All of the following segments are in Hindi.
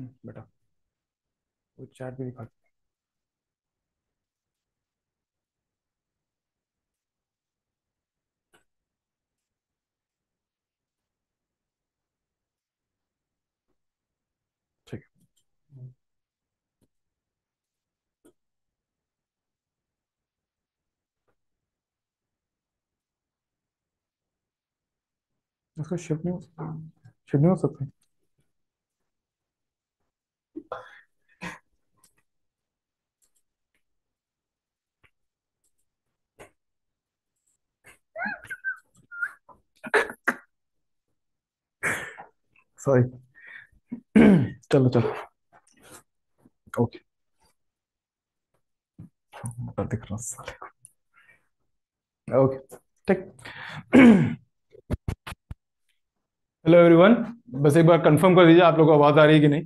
बेटा वो चार्ट भी दिखा शिफ्ट नहीं हो सकता शिफ्ट नहीं हो सकता सॉरी चलो चलो ओके दिख रहा साले ओके ठीक हेलो एवरीवन बस एक बार कंफर्म कर दीजिए आप लोग को आवाज आ रही है कि नहीं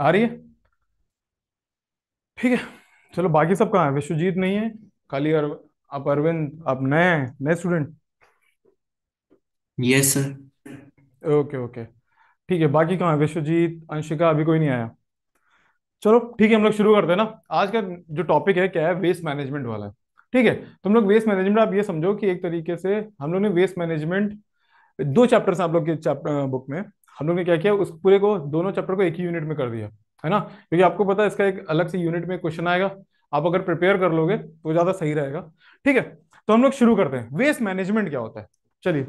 आ रही है ठीक है चलो बाकी सब कहाँ है विश्वजीत नहीं है खाली और आप अरविंद आप नए हैं नए student yes sir okay okay ठीक है बाकी कहाँ है विश्वजीत अंशिका अभी कोई नहीं आया चलो ठीक है हम लोग शुरू करते हैं ना आज का जो टॉपिक है क्या है वेस्ट मैनेजमेंट वाला है ठीक है तुम लोग वेस्ट मैनेजमेंट आप ये समझो कि एक तरीके से हम लोग ने वेस्ट मैनेजमेंट दो चैप्टर्स आप लोग के चैप्टर बुक में हम लोग ने क्या किया उस पूरे को दोनों चैप्टर को एक ही यूनिट में कर दिया है ना क्योंकि आपको पता है इसका एक अलग से यूनिट में क्वेश्चन आएगा आप अगर प्रिपेयर कर लोगे तो ज्यादा सही रहेगा ठीक है तो हम लोग शुरू करते हैं वेस्ट मैनेजमेंट क्या होता है चलिए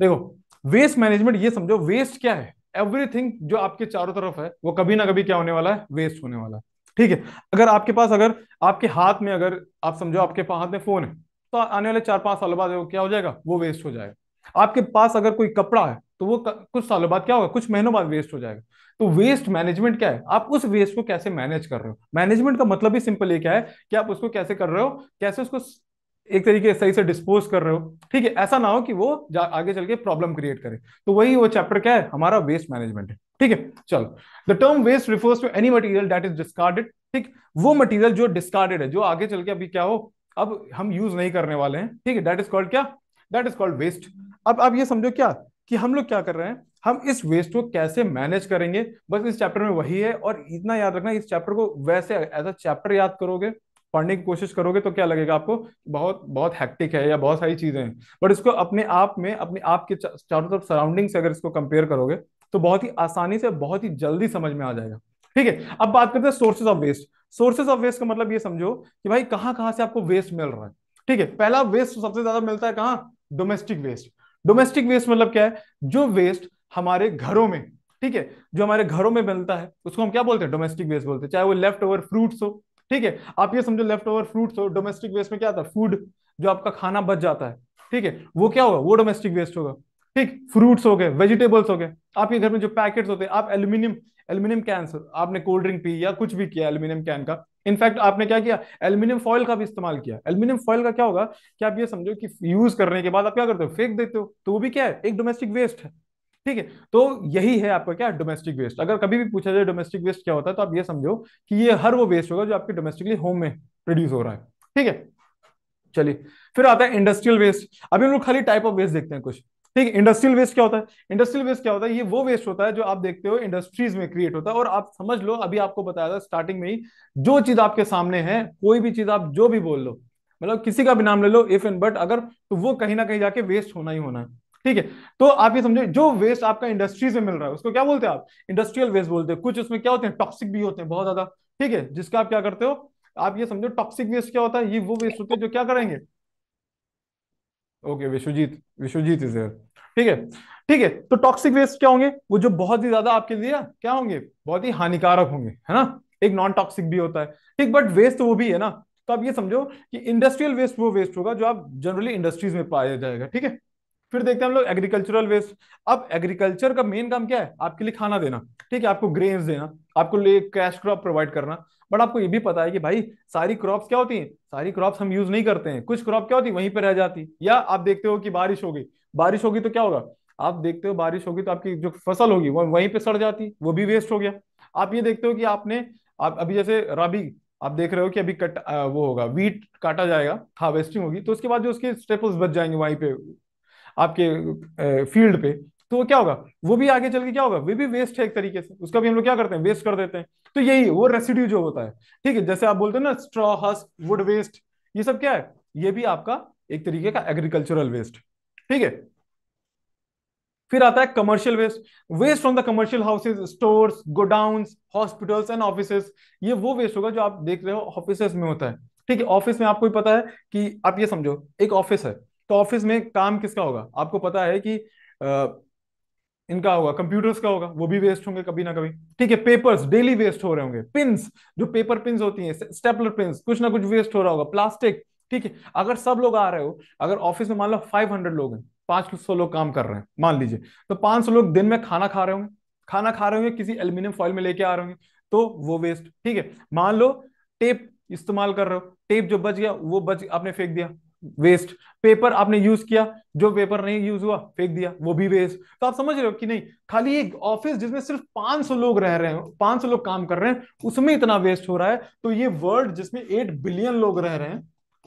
देखो वेस्ट मैनेजमेंट ये समझो वेस्ट क्या है एवरीथिंग जो आपके चारों तरफ है वो कभी ना कभी क्या होने वाला है वेस्ट होने वाला है ठीक है अगर आपके पास अगर आपके हाथ में अगर आप समझो आपके हाथ में फोन है तो आने वाले चार पांच साल बाद क्या हो जाएगा वो वेस्ट हो जाएगा आपके पास अगर कोई कपड़ा है तो वो कुछ सालों बाद क्या होगा कुछ महीनों बाद वेस्ट हो जाएगा तो वेस्ट मैनेजमेंट क्या है आप उस वेस्ट को कैसे मैनेज कर रहे हो मैनेजमेंट का मतलब ही सिंपल ये क्या है कि आप उसको कैसे कर रहे हो कैसे उसको एक तरीके से सही से डिस्पोज कर रहे हो ठीक है ऐसा ना हो कि वो आगे चल के प्रॉब्लम क्रिएट करे तो वही वो चैप्टर क्या है हमारा वेस्ट मैनेजमेंट है ठीक है चलो the term waste refers to any material that is discarded ठीक वो मटीरियल जो डिस्कार्डेड है जो आगे चल के अभी क्या हो अब हम यूज नहीं करने वाले हैं ठीक है दैट इज कॉल्ड क्या दैट इज कॉल्ड वेस्ट अब आप ये समझो क्या कि हम लोग क्या कर रहे हैं हम इस वेस्ट को कैसे मैनेज करेंगे बस इस चैप्टर में वही है और इतना याद रखना इस चैप्टर को वैसे एज अ चैप्टर याद करोगे पढ़ने की कोशिश करोगे तो क्या लगेगा आपको बहुत बहुत हैक्टिक है या बहुत सारी चीजें हैं बट इसको अपने आप में अपने आप के चारों तरफ सराउंडिंग से अगर इसको कंपेयर करोगे तो बहुत ही आसानी से बहुत ही जल्दी समझ में आ जाएगा ठीक है अब बात करते हैं sources of waste sources of waste का मतलब ये समझो कि भाई कहाँ कहाँ से आपको वेस्ट मिल रहा है ठीक है पहला वेस्ट सबसे ज्यादा मिलता है कहाँ डोमेस्टिक वेस्ट डोमेस्टिक वेस्ट मतलब क्या है जो वेस्ट हमारे घरों में ठीक है जो हमारे घरों में बनता है उसको हम क्या बोलते हैं डोमेस्टिक वेस्ट बोलते हैं चाहे वो लेफ्ट ओवर फ्रूट्स हो ठीक है आप ये समझो लेफ्ट ओवर फ्रूट्स हो डोमेस्टिक वेस्ट में क्या आता है फूड जो आपका खाना बच जाता है ठीक है वो क्या होगा वो डोमेस्टिक वेस्ट होगा ठीक फ्रूट्स हो गए वेजिटेबल्स हो गए आपके घर में जो पैकेट्स होते हैं आप एल्यूमिनियम एल्यूमिनियम कैन आपने कोल्ड ड्रिंक पी या कुछ भी किया एल्यूमिनियम कैन का इनफैक्ट आपने क्या किया एल्यूमिनियम फॉइल का भी इस्तेमाल किया एल्यूमिनियम फॉइल का क्या होगा कि आप ये समझो कि यूज करने के बाद आप क्या करते हो फेंक देते हो तो वो भी क्या है एक डोमेस्टिक वेस्ट है ठीक है तो यही है आपका क्या डोमेस्टिक वेस्ट अगर कभी भी पूछा जाए डोमेस्टिक वेस्ट क्या होता है तो आप ये समझो कि ये हर वो वेस्ट होगा जो आपके डोमेस्टिकली होम में प्रोड्यूस हो रहा है ठीक है चलिए फिर आता है इंडस्ट्रियल वेस्ट अभी हम लोग खाली टाइप ऑफ वेस्ट देखते हैं कुछ ठीक है इंडस्ट्रियल वेस्ट क्या होता है इंडस्ट्रियल वेस्ट क्या होता है ये वो वेस्ट होता है जो आप देखते हो इंडस्ट्रीज में क्रिएट होता है और आप समझ लो अभी आपको बताया था स्टार्टिंग में ही जो चीज आपके सामने है कोई भी चीज आप जो भी बोल लो मतलब किसी का भी नाम ले लो इफ एंड बट अगर तो वो कहीं ना कहीं जाके वेस्ट होना ही होना है ठीक है तो आप ये समझो जो वेस्ट आपका इंडस्ट्रीज में मिल रहा है उसको क्या बोलते हैं आप इंडस्ट्रियल वेस्ट बोलते हैं कुछ उसमें क्या होते हैं टॉक्सिक भी होते हैं बहुत ज्यादा ठीक है जिसका आप क्या करते हो आप ये समझो टॉक्सिक वेस्ट क्या होता है ये वो वेस्ट होते हैं जो क्या करेंगे okay Vishwajeet Vishwajeet is there ठीक है ठीक है तो टॉक्सिक वेस्ट क्या होंगे वो जो बहुत ही ज्यादा आपके लिए क्या होंगे बहुत ही हानिकारक होंगे है ना एक नॉन टॉक्सिक भी होता है ठीक बट वेस्ट वो भी है ना तो आप ये समझो कि इंडस्ट्रियल वेस्ट वो वेस्ट होगा जो आप जनरली इंडस्ट्रीज में पाया जाएगा ठीक है फिर देखते हैं हम लोग एग्रीकल्चरल वेस्ट अब एग्रीकल्चर का मेन काम क्या है आपके लिए खाना देना ठीक है आपको ग्रेन देना आपको लिए कैश क्रॉप प्रोवाइड करना बट आपको ये भी पता है कि भाई सारी क्रॉप्स क्या होती हैं सारी क्रॉप्स हम यूज नहीं करते हैं कुछ क्रॉप क्या होती है वहीं पर रह जाती या आप देखते हो कि बारिश होगी बारिश होगी तो क्या होगा आप देखते हो बारिश होगी तो आपकी जो फसल होगी वो वहीं पे सड़ जाती वो भी वेस्ट हो गया आप ये देखते हो कि आपने आप अभी जैसे रबी आप देख रहे हो कि अभी कट आ, वो होगा वीट काटा जाएगा हार्वेस्टिंग होगी तो उसके बाद जो उसके स्टेपल्स बच जाएंगे वहीं पे आपके फील्ड पे तो क्या होगा वो भी आगे चल के क्या होगा वे भी वेस्ट है एक तरीके से उसका भी हम लोग क्या करते हैं वेस्ट कर देते हैं तो यही वो रेसिड्यू जो होता है ठीक है जैसे आप बोलते हैं ना स्ट्रॉ हस्क वुड वेस्ट ये सब क्या है ये भी आपका एक तरीके का एग्रीकल्चरल वेस्ट ठीक है फिर आता है commercial waste waste from the commercial houses stores godown hospitals and office ये वो वेस्ट होगा जो आप देख रहे हो ऑफिस में होता है ठीक है ऑफिस में आपको पता है कि आप ये समझो एक ऑफिस है तो ऑफिस में काम किसका होगा आपको पता है कि इनका होगा कंप्यूटर्स का होगा वो भी वेस्ट होंगे कभी ना कभी ठीक है पेपर्स डेली वेस्ट हो रहे होंगे पिंस जो पेपर पिंस होती हैं स्टेपलर पिंस कुछ ना कुछ वेस्ट हो रहा होगा प्लास्टिक ठीक है अगर सब लोग आ रहे हो अगर ऑफिस में मान लो 500 लोग हैं पांच सौ लोग काम कर रहे हैं मान लीजिए तो पांच सौ लोग दिन में खाना खा रहे होंगे खाना खा रहे होंगे किसी एल्यूमिनियम फॉइल में लेके आ रहे होंगे तो वो वेस्ट ठीक है मान लो टेप इस्तेमाल कर रहे हो टेप जो बच गया वो बच आपने फेंक दिया वेस्ट पेपर आपने यूज किया जो पेपर नहीं यूज हुआ फेंक दिया वो भी वेस्ट तो आप समझ रहे हो कि नहीं खाली एक ऑफिस जिसमें सिर्फ 500 लोग रह रहे हैं 500 लोग काम कर रहे हैं उसमें इतना वेस्ट हो रहा है तो ये वर्ल्ड जिसमें 8 बिलियन लोग रह रहे हैं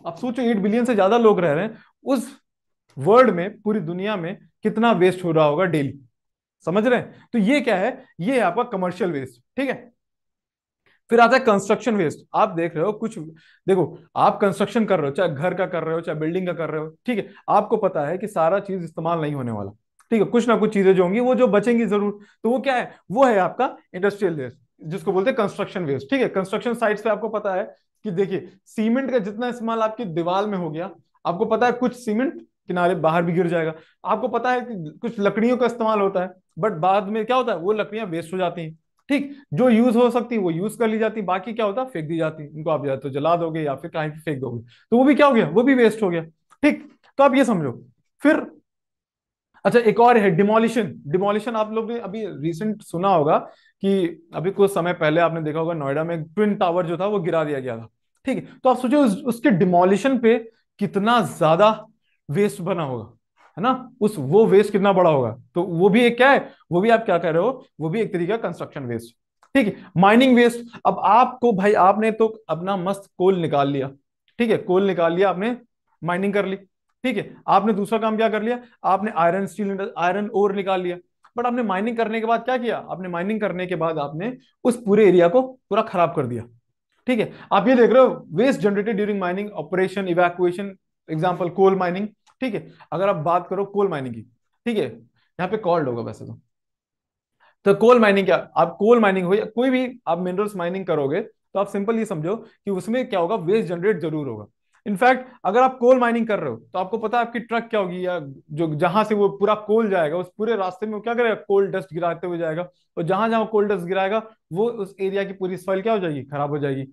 आप सोचो 8 बिलियन से ज्यादा लोग रह रहे हैं उस वर्ल्ड में पूरी दुनिया में कितना वेस्ट हो रहा होगा डेली समझ रहे हैं तो ये क्या है ये है आपका कमर्शियल वेस्ट ठीक है फिर आता है कंस्ट्रक्शन वेस्ट आप देख रहे हो कुछ देखो आप कंस्ट्रक्शन कर रहे हो चाहे घर का कर रहे हो चाहे बिल्डिंग का कर रहे हो ठीक है आपको पता है कि सारा चीज इस्तेमाल नहीं होने वाला ठीक है कुछ ना कुछ चीजें जो होंगी वो जो बचेंगी जरूर तो वो क्या है वो है आपका इंडस्ट्रियल वेस्ट जिसको बोलते हैं कंस्ट्रक्शन वेस्ट ठीक है कंस्ट्रक्शन साइट पे आपको पता है कि देखिए सीमेंट का जितना इस्तेमाल आपकी दीवार में हो गया आपको पता है कुछ सीमेंट किनारे बाहर भी गिर जाएगा आपको पता है कि कुछ लकड़ियों का इस्तेमाल होता है बट बाद में क्या होता है वो लकड़ियां वेस्ट हो जाती हैं ठीक जो यूज हो सकती है वो यूज कर ली जाती बाकी क्या होता फेंक दी जाती इनको आप या तो जला दोगे या फिर कहीं फेंक दोगे तो वो भी क्या हो गया वो भी वेस्ट हो गया ठीक तो आप ये समझो फिर अच्छा एक और है डिमोलिशन डिमोलिशन आप लोग ने अभी रिसेंट सुना होगा कि अभी कुछ समय पहले आपने देखा होगा नोएडा में ट्विन टावर जो था वो गिरा दिया गया था ठीक है तो आप सोचो उस, उसके डिमोलिशन पे कितना ज्यादा वेस्ट बना होगा है ना उस वो वेस्ट कितना बड़ा होगा तो वो भी एक क्या है वो भी आप क्या कह रहे हो वो भी एक तरीका कंस्ट्रक्शन वेस्ट ठीक है माइनिंग वेस्ट अब आपको भाई आपने तो अपना मस्त कोल निकाल लिया ठीक है कोल निकाल लिया आपने माइनिंग कर ली ठीक है आपने दूसरा काम क्या कर लिया आपने आयरन स्टील आयरन ओर निकाल लिया बट आपने माइनिंग करने के बाद क्या किया आपने माइनिंग करने के बाद आपने उस पूरे एरिया को पूरा खराब कर दिया ठीक है आप ये देख रहे हो waste generated during mining operation evacuation example coal mining ठीक है अगर आप बात करो कोल माइनिंग की ठीक है यहाँ पे कॉल्ड होगा वैसे तो तो कोल माइनिंग क्या आप कोल माइनिंग हो या कोई भी आप मिनरल्स माइनिंग करोगे तो आप सिंपल ये समझो कि उसमें क्या होगा वेस्ट जनरेट जरूर होगा इनफैक्ट अगर आप कोल माइनिंग कर रहे हो तो आपको पता है आपकी ट्रक क्या होगी या जो जहां से वो पूरा कोल जाएगा उस पूरे रास्ते में वो क्या करेगा कोल डस्ट गिराते हुए जाएगा और जहां जहां कोल डस्ट गिराएगा वो उस एरिया की पूरी सॉइल क्या हो जाएगी खराब हो जाएगी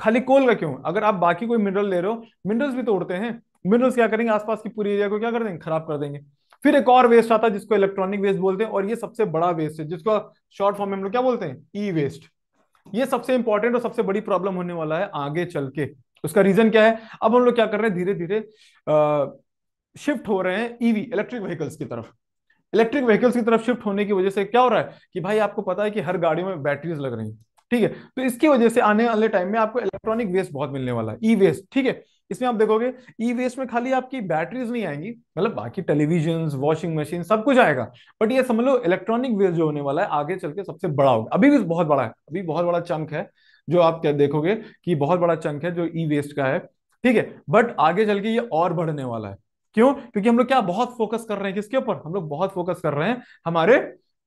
खाली कोल का क्यों अगर आप बाकी कोई मिनरल ले रहे हो मिनरल्स भी तोड़ते हैं मिनरल्स क्या करेंगे आसपास की पूरी एरिया को क्या कर देंगे खराब कर देंगे फिर एक और वेस्ट आता है जिसको इलेक्ट्रॉनिक वेस्ट बोलते हैं और ये सबसे बड़ा वेस्ट है जिसको शॉर्ट फॉर्म में हम लोग क्या बोलते हैं ई वेस्ट ये सबसे इंपॉर्टेंट और सबसे बड़ी प्रॉब्लम होने वाला है आगे चल के उसका रीजन क्या है अब हम लोग क्या कर रहे हैं धीरे धीरे शिफ्ट हो रहे हैं ईवी इलेक्ट्रिक व्हीकल्स की तरफ इलेक्ट्रिक व्हीकल्स की तरफ शिफ्ट होने की वजह से क्या हो रहा है कि भाई आपको पता है कि हर गाड़ियों में बैटरीज लग रही है ठीक है तो इसकी वजह से आने वाले टाइम में आपको इलेक्ट्रॉनिक वेस्ट बहुत मिलने वाला है ई वेस्ट ठीक है इसमें आप देखोगे ई वेस्ट में खाली आपकी बैटरीज नहीं आएंगी मतलब बाकी टेलीविजन वॉशिंग मशीन सब कुछ आएगा बट ये समझ लो इलेक्ट्रॉनिक वेस्ट जो होने वाला है आगे चल के सबसे बड़ा होगा अभी भी बहुत बड़ा है अभी बहुत बड़ा चंक है जो आप क्या देखोगे कि बहुत बड़ा चंक है जो ई वेस्ट का है ठीक है बट आगे चल के ये और बढ़ने वाला है क्यों क्योंकि हम लोग क्या बहुत फोकस कर रहे हैं किसके ऊपर हम लोग बहुत फोकस कर रहे हैं हमारे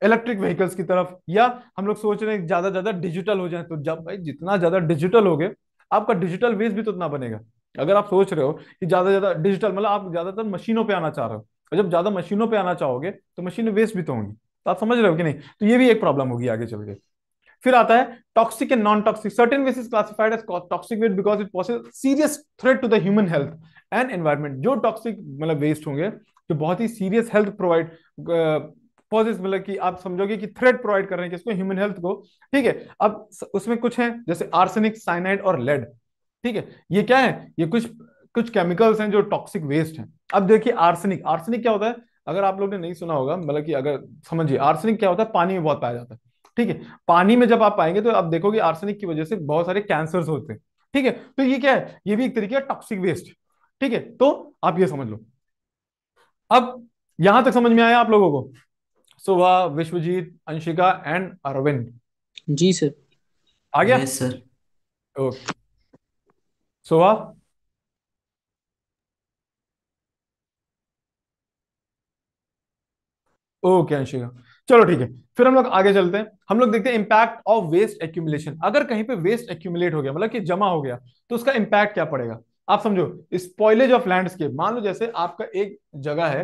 इलेक्ट्रिक व्हीकल्स की तरफ या हम लोग सोच रहे हैं ज्यादा ज्यादा डिजिटल हो जाए तो जब भाई जितना ज्यादा डिजिटल हो गए आपका डिजिटल वेस्ट भी तो उतना बनेगा अगर आप सोच रहे हो कि ज्यादा ज्यादा डिजिटल मतलब आप ज्यादातर मशीनों पर आना चाह रहे हो और जब ज्यादा मशीनों पर आना चाहोगे तो मशीनें वेस्ट भी तो होंगी तो आप समझ रहे हो कि नहीं तो ये भी एक प्रॉब्लम होगी आगे चल के फिर आता है toxic and non toxic certain waste is classified as toxic waste because it possible serious threat to the human health and environment जो टॉक्सिक मतलब वेस्ट होंगे जो बहुत ही सीरियस हेल्थ प्रोवाइड पॉजिस मतलब कि आप समझोगे कि थ्रेट प्रोवाइड कर रहे हैं किसको ह्यूमन हेल्थ को ठीक है अब उसमें कुछ है जैसे आर्सेनिक साइनाइड और लेड ठीक है ये क्या है ये कुछ कुछ केमिकल्स हैं जो टॉक्सिक वेस्ट हैं अब देखिए आर्सेनिक आर्सेनिक क्या होता है अगर आप लोग ने नहीं सुना होगा मतलब कि अगर समझिए आर्सेनिक क्या होता है पानी में बहुत पाया जाता है ठीक है पानी में जब आप पाएंगे तो आप देखोगे आर्सेनिक की वजह से बहुत सारे कैंसर होते हैं ठीक है तो ये क्या है ये भी एक तरीके का टॉक्सिक वेस्ट ठीक है तो आप ये समझ लो अब यहां तक समझ में आया आप लोगों को सुबह विश्वजीत अंशिका एंड अरविंद जी सर आ गया सर ओके सुबह ओके अंशिका चलो ठीक है फिर हम लोग आगे चलते हैं हम लोग देखते हैं इंपैक्ट ऑफ वेस्ट एक्यूमुलेशन अगर कहीं पे वेस्ट एक्यूमुलेट हो गया मतलब कि जमा हो गया तो उसका इंपैक्ट क्या पड़ेगा आप समझो स्पॉइलेज ऑफ लैंडस्केप मान लो जैसे आपका एक जगह है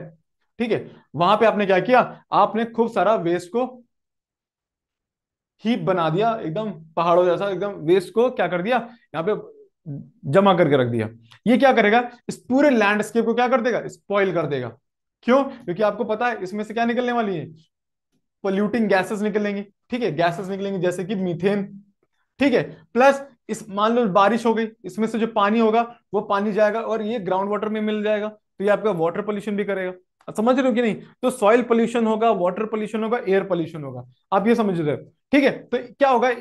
ठीक है वहां पे आपने क्या किया आपने खूब सारा वेस्ट को हीप बना दिया एकदम पहाड़ों जैसा एकदम वेस्ट को क्या कर दिया यहाँ पे जमा करके रख दिया ये क्या करेगा इस पूरे लैंडस्केप को क्या कर देगा स्पॉइल कर देगा क्यों क्योंकि आपको पता है इसमें से क्या निकलने वाली है पोल्यूटिंग गैसेस निकलेंगे ठीक है गैसेस निकलेंगे जैसे कि मीथेन ठीक है प्लस इस मान लो बारिश हो गई इसमें से जो पानी होगा वो पानी जाएगा और ये ग्राउंड वाटर में मिल जाएगा तो ये आपका वाटर पोल्यूशन भी करेगा समझ रहे हो कि नहीं तो सॉइल पोल्यूशन होगा वाटर पोल्यूशन होगा एयर पोल्यूशन होगा आप ये समझ रहे हो ठीक है तो क्या होगा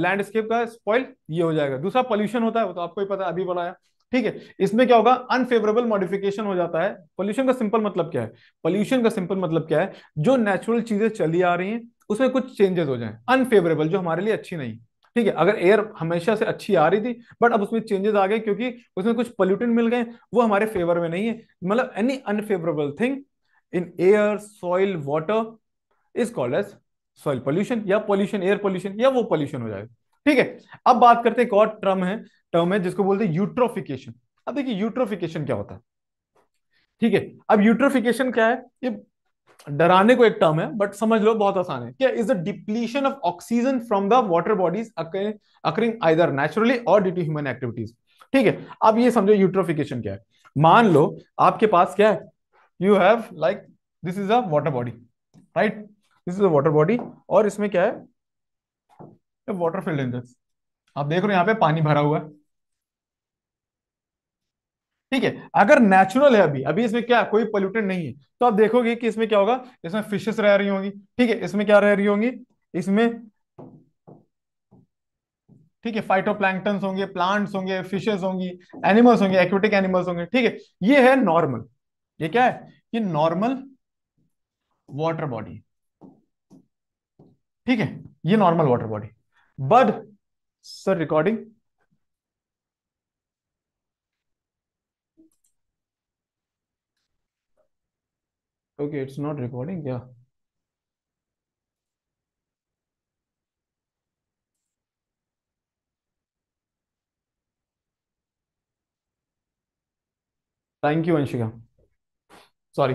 लैंडस्केप का स्पॉइल ये हो जाएगा दूसरा पोल्यूशन होता है वो तो आपको ही पता अभी बढ़ाया ठीक है इसमें क्या होगा अनफेवरेबल मॉडिफिकेशन हो जाता है पोल्यूशन का सिंपल मतलब क्या है पोल्यूशन का सिंपल मतलब क्या है जो नेचुरल चीजें चली आ रही हैं उसमें कुछ चेंजेस हो जाए अनफेवरेबल जो हमारे लिए अच्छी नहीं ठीक है अगर एयर हमेशा से अच्छी आ रही थी बट अब उसमें चेंजेस आ गए क्योंकि उसमें कुछ पोल्यूटेंट मिल गए वो हमारे फेवर में नहीं है मतलब any unfavourable thing in air soil water is called as soil pollution या पॉल्यूशन एयर पॉल्यूशन या वो पॉल्यूशन हो जाएगा ठीक है अब बात करते हैं एक और टर्म है टर्म है जिसको बोलते हैं यूट्रोफिकेशन अब देखिए यूट्रोफिकेशन क्या होता है ठीक है अब यूट्रोफिकेशन क्या है ये डराने को एक टर्म है बट समझ लो बहुत आसान है क्या is the depletion of oxygen from the water bodies occurring either naturally और ड्यू टू ह्यूमन एक्टिविटीज ठीक है अब ये समझो यूट्रोफिकेशन क्या है मान लो आपके पास क्या है you have like this is a water body right this is a water body और इसमें क्या है वॉटर फिल्ड इंडेक्स आप देख रहे हो यहाँ पे पानी भरा हुआ है ठीक है अगर नेचुरल है अभी अभी इसमें क्या कोई पोल्यूटेड नहीं है तो आप देखोगे कि इसमें क्या होगा इसमें फिशेस रह रही होंगी ठीक है इसमें क्या रह रही होंगी इसमें ठीक है फाइटो होंगे प्लांट्स होंगे फिशेस होंगी एनिमल्स होंगे एक्वेटिक एनिमल्स होंगे ठीक है ये है नॉर्मल ये क्या है ये नॉर्मल वाटर बॉडी ठीक है ये normal water body but sir recording Okay, it's not recording. Yeah. Thank you Anshika sorry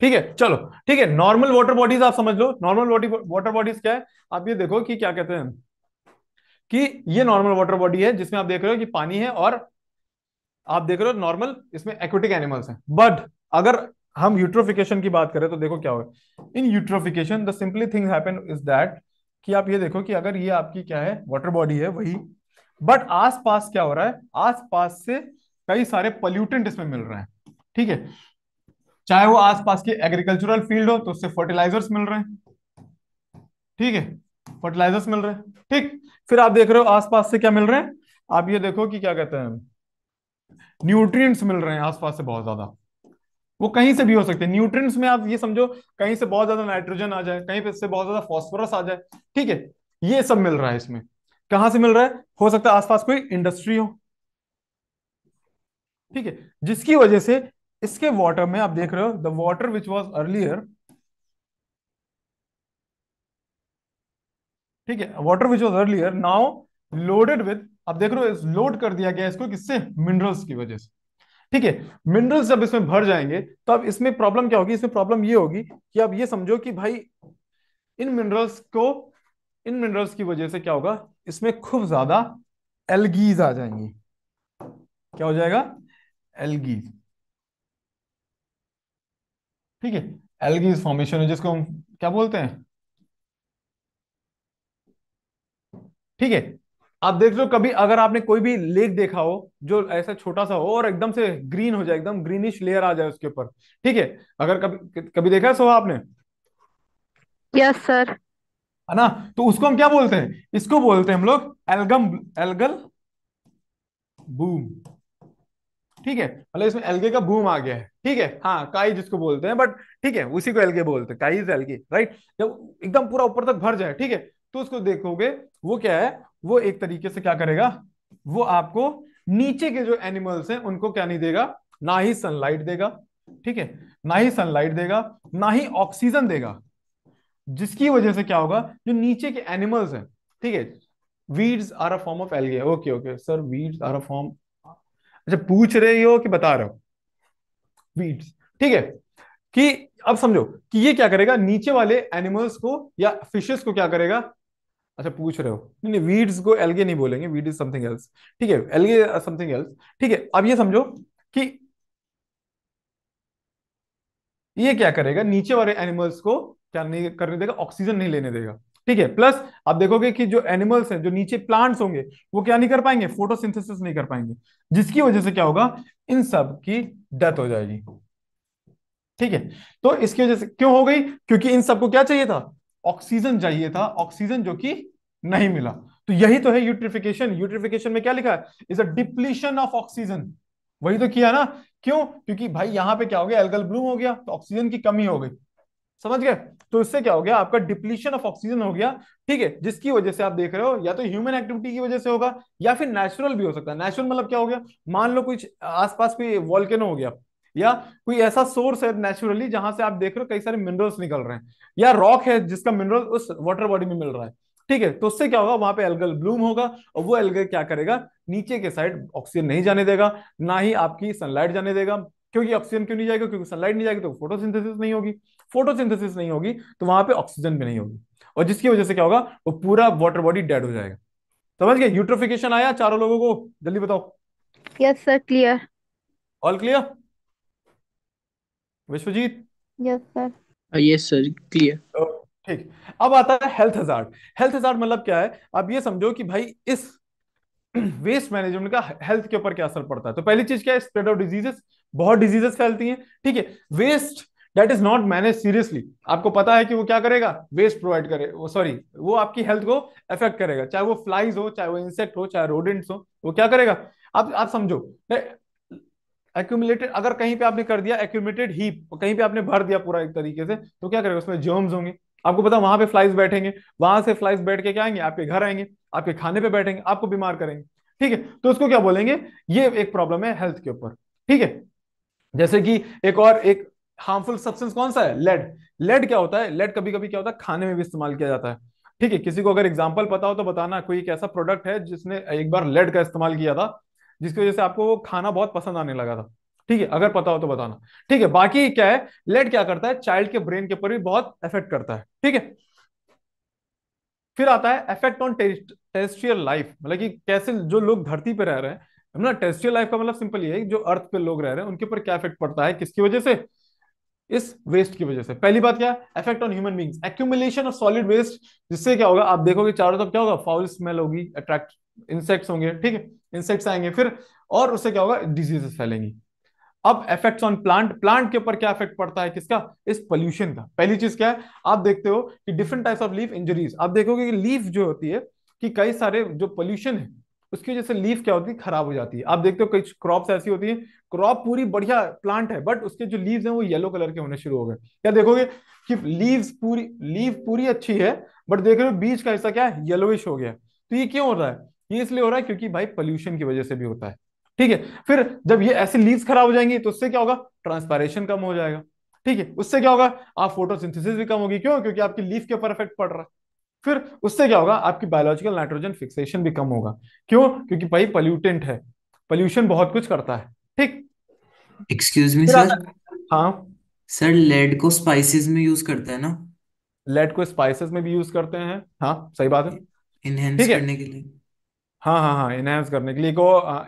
ठीक है चलो ठीक है नॉर्मल वाटर बॉडीज आप समझ लो नॉर्मल वाटर बॉडीज क्या है आप ये देखो कि क्या कहते हैं कि ये नॉर्मल वाटर बॉडी है जिसमें आप देख रहे हो कि पानी है और आप देख रहे हो नॉर्मल इसमें एक्वेटिक एनिमल्स हैं बट अगर हम यूट्रोफिकेशन की बात करें तो देखो क्या हो in eutrophication the simply thing happen is that कि आप ये देखो कि अगर ये आपकी क्या है वाटर बॉडी है वही बट आसपास क्या हो रहा है आसपास से कई सारे पोल्यूटेंट इसमें मिल रहे हैं ठीक है चाहे वो आसपास के एग्रीकल्चरल फील्ड हो तो उससे फर्टिलाइजर्स मिल रहे हैं ठीक है फर्टिलाइजर्स मिल रहे हैं ठीक फिर आप देख रहे हो आसपास से क्या मिल रहे हैं आप ये देखो कि क्या कहते हैं न्यूट्रिएंट्स मिल रहे हैं आसपास से बहुत ज्यादा वो कहीं से भी हो सकते हैं न्यूट्रिएंट्स में आप ये समझो कहीं से बहुत ज्यादा नाइट्रोजन आ जाए कहीं से बहुत ज्यादा फॉस्फोरस आ जाए ठीक है ये सब मिल रहा है इसमें कहां से मिल रहा है हो सकता है आसपास कोई इंडस्ट्री हो ठीक है जिसकी वजह से इसके वॉटर में आप देख रहे हो the water which was earlier ठीक है water which was earlier now loaded with आप देख रहे हो लोड कर दिया गया इसको किससे मिनरल्स की वजह से ठीक है मिनरल्स जब इसमें भर जाएंगे तो अब इसमें प्रॉब्लम क्या होगी इसमें प्रॉब्लम ये होगी कि आप ये समझो कि भाई इन मिनरल्स को इन मिनरल्स की वजह से क्या होगा इसमें खूब ज्यादा एलगीज आ जाएंगी क्या हो जाएगा एलगीज ठीक है एलगीज फॉर्मेशन है जिसको हम क्या बोलते हैं ठीक है आप देख लो कभी अगर आपने कोई भी लेक देखा हो जो ऐसा छोटा सा हो और एकदम से ग्रीन हो जाए एकदम ग्रीनिश लेयर आ जाए उसके ऊपर ठीक है अगर कभी कभी देखा है सो आपने यस सर है ना तो उसको हम क्या बोलते हैं इसको बोलते हैं हम लोग एल्गम एल्गल बूम ठीक है मतलब इसमें एलगे का बूम आ गया है ठीक है हाँ काई जिसको बोलते हैं बट ठीक है उसी को एलगे बोलते हैं काई एलगे राइट जब एकदम पूरा ऊपर तक भर जाए ठीक है तो उसको देखोगे वो क्या है वो एक तरीके से क्या करेगा वो आपको नीचे के जो एनिमल्स हैं उनको क्या नहीं देगा ना ही सनलाइट देगा ठीक है ना ही सनलाइट देगा ना ही ऑक्सीजन देगा जिसकी वजह से क्या होगा जो नीचे के एनिमल्स हैं ठीक है weeds are a form of algae okay okay sir weeds are a form अच्छा पूछ रहे हो कि बता रहे हो वीड्स ठीक है कि अब समझो कि ये क्या करेगा नीचे वाले एनिमल्स को या फिशेस को क्या करेगा अच्छा पूछ रहे हो नहीं नहीं वीड्स को एलगे नहीं बोलेंगे वीड इज समथिंग एल्स ठीक है एलगे समथिंग एल्स ठीक है अब ये समझो कि ये क्या करेगा नीचे वाले एनिमल्स को क्या नहीं करने देगा ऑक्सीजन नहीं लेने देगा ठीक है प्लस आप देखोगे कि जो एनिमल्स हैं जो नीचे प्लांट्स होंगे वो क्या नहीं कर पाएंगे फोटोसिंथेसिस नहीं कर पाएंगे जिसकी वजह से क्या होगा इन सब की डेथ हो जाएगी ठीक है तो इसकी वजह से क्यों हो गई क्योंकि इन सबको क्या चाहिए था ऑक्सीजन चाहिए था ऑक्सीजन जो कि नहीं मिला तो यही तो है यूट्रिफिकेशन यूट्रिफिकेशन में क्या लिखा है is a depletion of oxygen वही तो किया ना क्यों क्योंकि भाई यहाँ पे क्या हो गया एल्गल ब्लूम हो गया तो ऑक्सीजन की कमी हो गई समझ गए तो इससे क्या हो गया आपका डिप्लीशन ऑफ ऑक्सीजन हो गया ठीक है जिसकी वजह से आप देख रहे हो या तो ह्यूमन एक्टिविटी की वजह से होगा या फिर नेचुरल भी हो सकता है नेचुरल मतलब क्या हो गया मान लो कुछ आसपास कोई वॉल्केनो हो गया या कोई ऐसा सोर्स है नेचुरली जहां से आप देख रहे हो कई सारे मिनरल्स निकल रहे हैं या रॉक है जिसका मिनरल उस वाटर बॉडी में मिल रहा है ठीक है तो उससे क्या होगा वहां पे एल्गल ब्लूम होगा और वो एल्गल क्या करेगा नीचे के साइड ऑक्सीजन नहीं जाने देगा ना ही आपकी सनलाइट जाने देगा क्योंकि ऑक्सीजन क्यों नहीं जाएगा क्योंकि सनलाइट नहीं जाएगी तो फोटोसिंथेसिस नहीं होगी फोटोसिंथेसिस नहीं होगी तो वहां पे ऑक्सीजन भी नहीं होगी और जिसकी वजह से क्या होगा वो पूरा वाटर बॉडी डेड हो जाएगा समझ गए यूट्रोफिकेशन आया चारों लोगों को जल्दी बताओ yes sir clear all clear Vishwajeet yes sir yes sir clear ठीक अब आता है हेल्थ हजार हेल्थ हजार मतलब क्या है आप ये समझो कि भाई इस वेस्ट मैनेजमेंट का हेल्थ के ऊपर क्या असर पड़ता है तो पहली चीज क्या है स्प्रेड ऑफ डिजीजेस बहुत डिजीजेस फैलती हैं ठीक है waste that is not manage seriously आपको पता है कि वो क्या करेगा वेस्ट प्रोवाइड करे वो सॉरी वो आपकी हेल्थ को अफेक्ट करेगा चाहे वो फ्लाइज हो चाहे वो इंसेक्ट हो चाहे रोडेंट्स हो वो क्या करेगा आप आप समझो एक्यूमिलेटेड अगर कहीं पे आपने कर दिया एक्यूमिलेटेड हीप कहीं पे आपने भर दिया पूरा एक तरीके से तो क्या करेगा उसमें जर्म्स होंगे आपको पता वहां पे फ्लाइज बैठेंगे वहां से फ्लाइज बैठ के क्या आएंगे आपके घर आएंगे आपके खाने पे बैठेंगे आपको बीमार करेंगे ठीक है तो उसको क्या बोलेंगे ये एक प्रॉब्लम है हेल्थ के ऊपर ठीक है जैसे कि एक और एक हार्मफुल सब्सटेंस कौन सा है लेड लेड क्या होता है लेड कभी कभी क्या होता है खाने में भी इस्तेमाल किया जाता है ठीक है किसी को अगर एग्जाम्पल पता हो तो बताना कोई एक ऐसा प्रोडक्ट है जिसने एक बार लेड का इस्तेमाल किया था जिसकी वजह से आपको वो खाना बहुत पसंद आने लगा था ठीक है अगर पता हो तो बताना ठीक है बाकी क्या है लेट क्या करता है चाइल्ड के ब्रेन के ऊपर भी बहुत इफेक्ट करता है ठीक है फिर आता है इफेक्ट ऑन टेस्ट लाइफ मतलब कि कैसे जो लोग धरती पर रह रहे हैं ना टेस्ट्रियल लाइफ का मतलब सिंपल ये है जो अर्थ पे लोग रह रहे हैं उनके ऊपर क्या इफेक्ट पड़ता है किसकी वजह से इस वेस्ट की वजह से पहली बात क्या है effect on human beings accumulation of solid waste जिससे क्या होगा आप देखोगे चारों तरफ क्या होगा फाउल स्मेल होगी अट्रैक्ट इंसेक्ट्स होंगे ठीक है इंसेक्ट्स आएंगे फिर और उससे क्या होगा डिजीजेस फैलेंगी अब इफेक्ट्स ऑन प्लांट प्लांट के ऊपर क्या इफेक्ट पड़ता है किसका इस पोल्यूशन का पहली चीज क्या है आप देखते हो कि different types of leaf injuries आप देखोगे कि लीफ जो होती है कि कई सारे जो पोल्यूशन है उसकी वजह से लीफ क्या होती है खराब हो जाती है आप देखते हो कई क्रॉप्स ऐसी होती है क्रॉप पूरी बढ़िया प्लांट है बट उसके जो लीव है वो येलो कलर के होने शुरू हो गए क्या देखोगे कि लीव पूरी लीव पूरी अच्छी है बट देख रहे हो बीच का हिस्सा क्या है येलोइश हो गया तो ये क्यों हो रहा है ये इसलिए हो रहा है क्योंकि भाई पोल्यूशन की वजह से भी होता है ठीक है फिर जब ये ऐसे लीव्स खराब हो जाएंगी तो उससे क्या होगा ट्रांसपेरेशन कम हो जाएगा ठीक है उससे क्या होगा आप फोटोसिंथेसिस भी कम होगी क्यों क्योंकि आपकी लीफ के ऊपर इफेक्ट पड़ रहा है फिर उससे क्या होगा आपकी बायोलॉजिकल नाइट्रोजन फिक्सेशन भी कम होगा क्यों क्योंकि भाई पोल्यूटेंट है पोल्यूशन बहुत कुछ करता है ठीक एक्सक्यूज मी सर हाँ सर लेड को स्पाइसेस में यूज करते हैं ना लेड को स्पाइसेस में भी यूज करते हैं हाँ सही बात है इनहेंस करने के लिए हाँ हाँ हाँ एनहांस करने के लिए को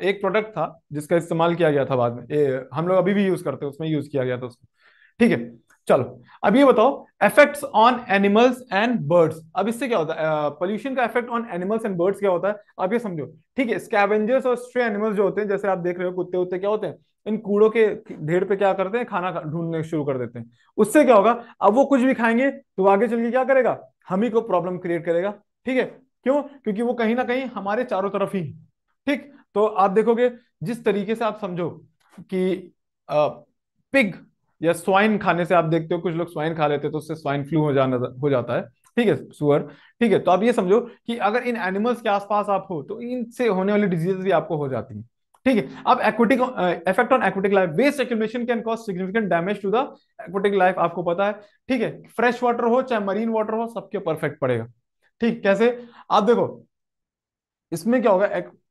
एक प्रोडक्ट था जिसका इस्तेमाल किया गया था बाद में ए, हम लोग अभी भी यूज करते हैं उसमें यूज किया गया था उसको ठीक है चलो अब ये बताओ effects on animals and birds अब इससे क्या होता है पोल्यूशन का effect on animals and birds क्या होता है आप ये समझो ठीक है स्कैवेंजर्स और स्ट्रे एनिमल्स जो होते हैं जैसे आप देख रहे हो कुत्ते उत्ते क्या होते हैं इन कूड़ों के ढेर पे क्या करते हैं खाना ढूंढने शुरू कर देते हैं उससे क्या होगा अब वो कुछ भी खाएंगे तो आगे चल के क्या करेगा हम ही को प्रॉब्लम क्रिएट करेगा ठीक है क्यों क्योंकि वो कहीं ना कहीं हमारे चारों तरफ ही ठीक तो आप देखोगे जिस तरीके से आप समझो कि पिग या स्वाइन खाने से आप देखते हो कुछ लोग स्वाइन खा लेते हैं तो उससे स्वाइन फ्लू हो जाना हो जाता है ठीक है सुअर ठीक है तो आप ये समझो कि अगर इन एनिमल्स के आसपास आप हो तो इनसे होने वाली डिजीज भी आपको हो जाती है ठीक है अब aquatic effect on aquatic life waste accumulation can cause significant damage to the aquatic life आपको पता है ठीक है फ्रेश वाटर हो चाहे मरीन वाटर हो सबके परफेक्ट पड़ेगा ठीक कैसे आप देखो इसमें क्या होगा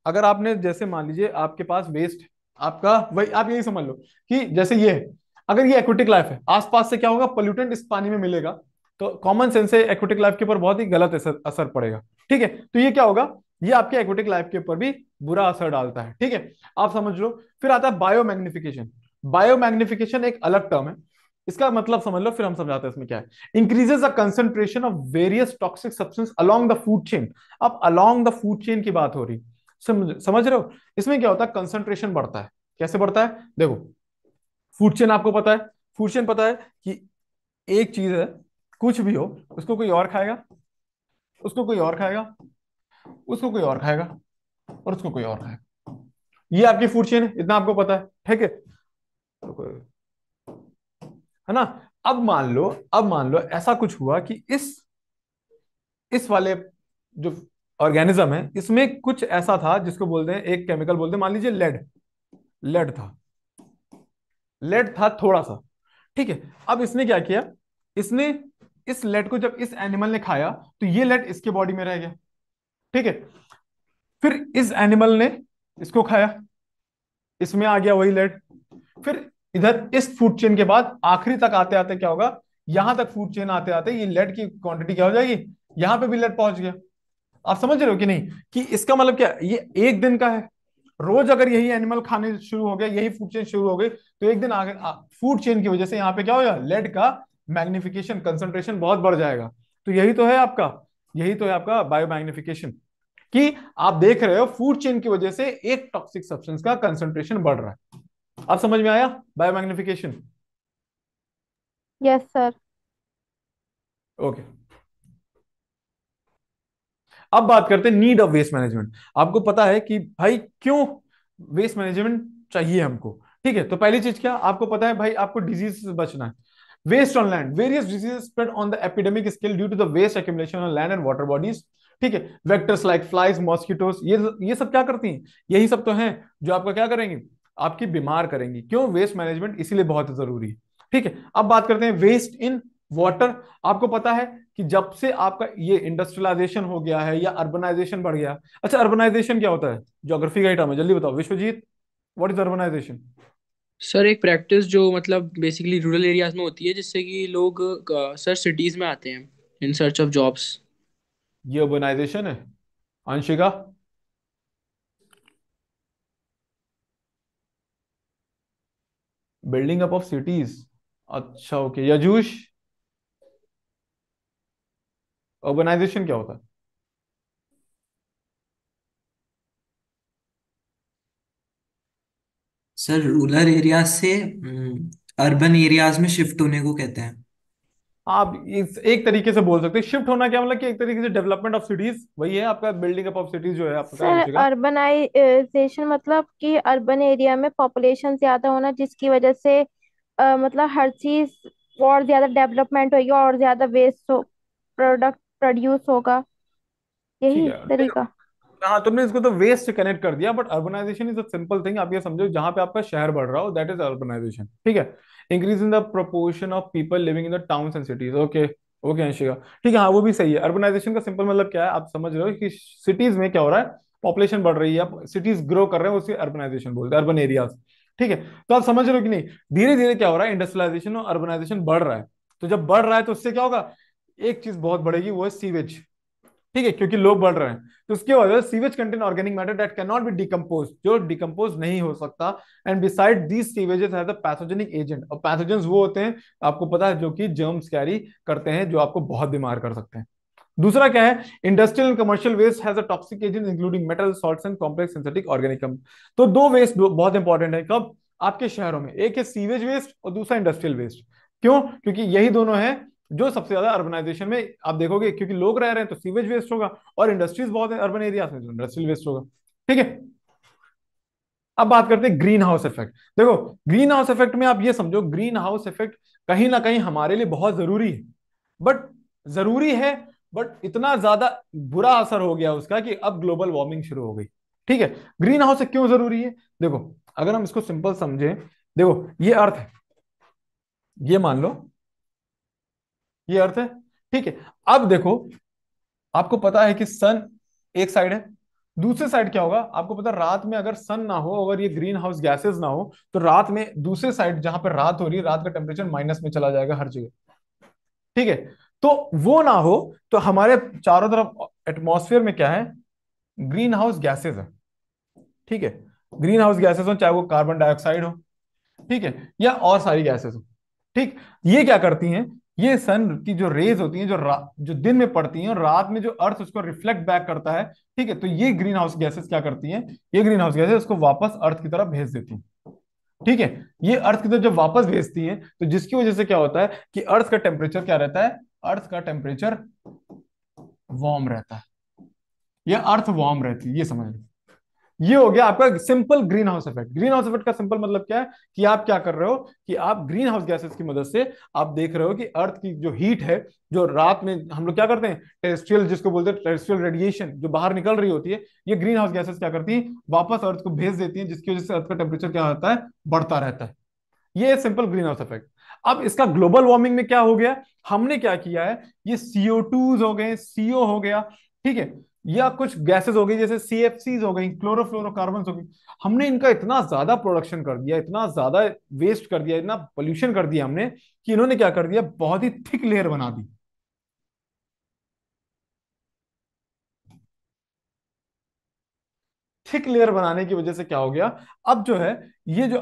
अगर आपने जैसे मान लीजिए आपके पास वेस्ट आपका वही आप यही समझ लो कि जैसे ये है अगर ये एक्वेटिक लाइफ है आसपास से क्या होगा पोल्यूटेंट इस पानी में मिलेगा तो कॉमन सेंस से एक्वेटिक लाइफ के ऊपर बहुत ही गलत असर असर पड़ेगा ठीक है तो ये क्या होगा ये आपके एक्वेटिक लाइफ के ऊपर भी बुरा असर डालता है ठीक है आप समझ लो फिर आता है बायोमैग्निफिकेशन बायोमैग्निफिकेशन एक अलग टर्म है इसका मतलब समझ लो फिर हम समझाते हैं इसमें क्या है increases the concentration of various toxic substance along the food chain अब अलोंग द फूड चेन की बात हो रही समझ समझ रहे हो इसमें क्या होता है कंसेंट्रेशन बढ़ता है कैसे बढ़ता है देखो फूड चेन आपको पता है फूड चेन पता है कि एक चीज है कुछ भी हो उसको कोई और खाएगा उसको कोई और खाएगा उसको कोई और खाएगा और उसको कोई और खाएगा ये आपकी फूड चेन है इतना आपको पता है ठीक है तो है ना अब मान लो अब मान लो ऐसा कुछ हुआ कि इस इस वाले जो ऑर्गेनिज्म है इसमें कुछ ऐसा था जिसको बोलते हैं एक केमिकल बोलते हैं मान लीजिए लेड लेड था लेड था थोड़ा सा ठीक है अब इसने क्या किया इसने इस लेड को जब इस एनिमल ने खाया तो ये लेड इसके बॉडी में रह गया ठीक है फिर इस एनिमल ने इसको खाया इसमें आ गया वही लेड फिर इधर इस फूड चेन के बाद आखिरी तक आते आते क्या होगा यहां तक फूड चेन आते आते ये लेड की क्वांटिटी क्या हो जाएगी यहां पे भी लेड पहुंच गया आप समझ रहे हो कि नहीं कि इसका मतलब क्या ये एक दिन का है रोज अगर यही एनिमल खाने शुरू हो गया यही फूड चेन शुरू हो गई तो एक दिन आगे फूड चेन की वजह से यहाँ पे क्या हो लेड का मैग्निफिकेशन कंसंट्रेशन बहुत बढ़ जाएगा तो यही तो है आपका यही तो है आपका बायो मैग्निफिकेशन कि आप देख रहे हो फूड चेन की वजह से एक टॉक्सिक सब्सटेंस का कंसेंट्रेशन बढ़ रहा है अब समझ में आया बायोमैग्निफिकेशन यस सर ओके अब बात करते हैं नीड ऑफ वेस्ट मैनेजमेंट आपको पता है कि भाई क्यों वेस्ट मैनेजमेंट चाहिए हमको ठीक है तो पहली चीज क्या आपको पता है भाई आपको डिजीज से बचना है waste on land various disease spread on the epidemic scale due to the waste accumulation on land and water bodies ठीक है वेक्टर्स लाइक फ्लाइज मॉस्किटोज ये ये सब क्या करती हैं यही सब तो हैं जो आपका क्या करेंगे आपकी बीमार करेंगी क्यों वेस्ट मैनेजमेंट इसीलिए बहुत जरूरी है ठीक है अब बात करते हैं वेस्ट इन वाटर आपको पता है कि जब से आपका ये इंडस्ट्रियलाइजेशन हो गया है या अर्बनाइजेशन बढ़ गया अच्छा अर्बनाइजेशन क्या होता है ज्योग्राफी का आइटम है जल्दी बताओ Vishwajeet what is urbanisation sir एक प्रैक्टिस जो मतलब बेसिकली रूरल एरियाज में होती है जिससे कि लोग सर सिटीज में आते हैं इन सर्च ऑफ जॉब्स ये अर्बनाइजेशन है Anshika building up of cities अच्छा ओके okay. यजूश ऑर्गेनाइजेशन क्या होता सर रूरल एरिया से अर्बन हम्म, एरियाज में शिफ्ट होने को कहते हैं आप इस एक तरीके से बोल सकते हैं शिफ्ट होना क्या मतलब कि एक तरीके से डेवलपमेंट ऑफ सिटीज वही है आपका बिल्डिंग अप ऑफ सिटीज जो है आपका सर अर्बनाइजेशन मतलब कि अर्बन एरिया में पॉपुलेशन ज्यादा होना जिसकी वजह से आ, मतलब हर चीज और ज्यादा डेवलपमेंट होगी और ज्यादा वेस्ट हो प्रोडक्ट प्रोड्यूस होगा यही तरीका हाँ तुमने इसको तो वेस्ट से कनेक्ट कर दिया but urbanisation is a simple thing आप ये समझो जहां पे आपका शहर बढ़ रहा हो दैट इज अर्बनाइजेशन ठीक है increase in the proportion of people living in the town and cities okay okay Anshika ठीक है हाँ वो भी सही है अर्बनाइजेशन का सिंपल मतलब क्या है आप समझ रहे हो कि सिटीज में क्या हो रहा है पॉपुलेशन बढ़ रही है सिटीज ग्रो कर रहे हैं उसे अर्बनाइजेशन बोलते हैं अर्बन एरियाज ठीक है तो आप समझ रहे हो कि नहीं धीरे धीरे क्या हो रहा है इंडस्ट्रियलाइजेशन और अर्बनाइजेशन बढ़ रहा है तो जब बढ़ रहा है तो उससे क्या होगा एक चीज बहुत बढ़ेगी वो है सीवेज ठीक है क्योंकि लोग बढ़ रहे हैं तो उसके बाद sewage contain organic matter that can not be decompose जो डिकम्पोज नहीं हो सकता एंड बिसाइड दीज सीवेजेस है पैथोजेनिक एजेंट और पैथोजेंस वो होते हैं आपको पता है जो कि जर्म्स कैरी करते हैं जो आपको बहुत बीमार कर सकते हैं दूसरा क्या है industrial and commercial waste has a toxic agent including metal salts and complex synthetic organic तो दो वेस्ट बहुत इंपॉर्टेंट है कब आपके शहरों में एक है सीवेज वेस्ट और दूसरा इंडस्ट्रियल वेस्ट क्यों क्योंकि यही दोनों है जो सबसे ज्यादा अर्बनाइजेशन में आप देखोगे क्योंकि लोग रह रहे हैं तो सीवेज वेस्ट होगा और इंडस्ट्रीज बहुत है अर्बन एरिया में तो इंडस्ट्रियल वेस्ट होगा ठीक है अब बात करते हैं ग्रीन हाउस इफेक्ट देखो ग्रीन हाउस इफेक्ट में आप ये समझो ग्रीन हाउस इफेक्ट कहीं ना कहीं हमारे लिए बहुत जरूरी है बट जरूरी है बट इतना ज्यादा बुरा असर हो गया उसका कि अब ग्लोबल वार्मिंग शुरू हो गई ठीक है ग्रीन हाउस क्यों जरूरी है देखो अगर हम इसको सिंपल समझें देखो ये अर्थ है ये मान लो ये अर्थ है ठीक है अब देखो आपको पता है कि सन एक साइड है दूसरे साइड क्या होगा आपको पता है रात में अगर सन ना हो अगर ये ग्रीन हाउस गैसेस ना हो तो रात में दूसरे साइड जहां पर रात हो रही है रात का टेम्परेचर माइनस में चला जाएगा हर जगह ठीक है तो वो ना हो तो हमारे चारों तरफ एटमोसफियर में क्या है ग्रीन हाउस गैसेज है ठीक है ग्रीन हाउस गैसेज हो चाहे वो कार्बन डाइऑक्साइड हो ठीक है या और सारी गैसेज हो ठीक ये क्या करती हैं ये सन की जो रेज होती है जो जो दिन में पड़ती है और रात में जो अर्थ उसको रिफ्लेक्ट बैक करता है ठीक है तो ये ग्रीन हाउस गैसेस क्या करती हैं ये ग्रीन हाउस गैसेस उसको वापस अर्थ की तरफ भेज देती हैं ठीक है ये अर्थ की तरफ जब वापस भेजती है तो जिसकी वजह से क्या होता है कि अर्थ का टेम्परेचर क्या रहता है अर्थ का टेम्परेचर वार्म रहता है यह अर्थ वार्म रहती है ये समझ लो ये हो गया आपका simple greenhouse effect greenhouse effect का सिंपल मतलब क्या है कि आप क्या कर रहे हो कि आप ग्रीन हाउस गैसेस की मदद से आप देख रहे हो कि अर्थ की जो हीट है जो रात में हम लोग क्या करते हैं टेरेस्ट्रियल जिसको बोलते हैं टेरेस्ट्रियल रेडिएशन जो बाहर निकल रही होती है ये ग्रीन हाउस गैसेस क्या करती है वापस अर्थ को भेज देती है जिसकी वजह से अर्थ का टेम्परेचर क्या होता है बढ़ता रहता है ये सिंपल ग्रीन हाउस इफेक्ट अब इसका ग्लोबल वार्मिंग में क्या हो गया हमने क्या किया है ये सीओ हो गए सीओ हो गया ठीक है या कुछ गैसेस हो गई जैसे सी एफ सीज हो गई क्लोरोफ्लोरोकार्बन हो गई हमने इनका इतना ज्यादा प्रोडक्शन कर दिया इतना ज्यादा वेस्ट कर दिया इतना पोल्यूशन कर दिया हमने कि इन्होंने क्या कर दिया बहुत ही थिक लेयर बना दी थिक लेयर बनाने की वजह से क्या हो गया अब जो है ये जो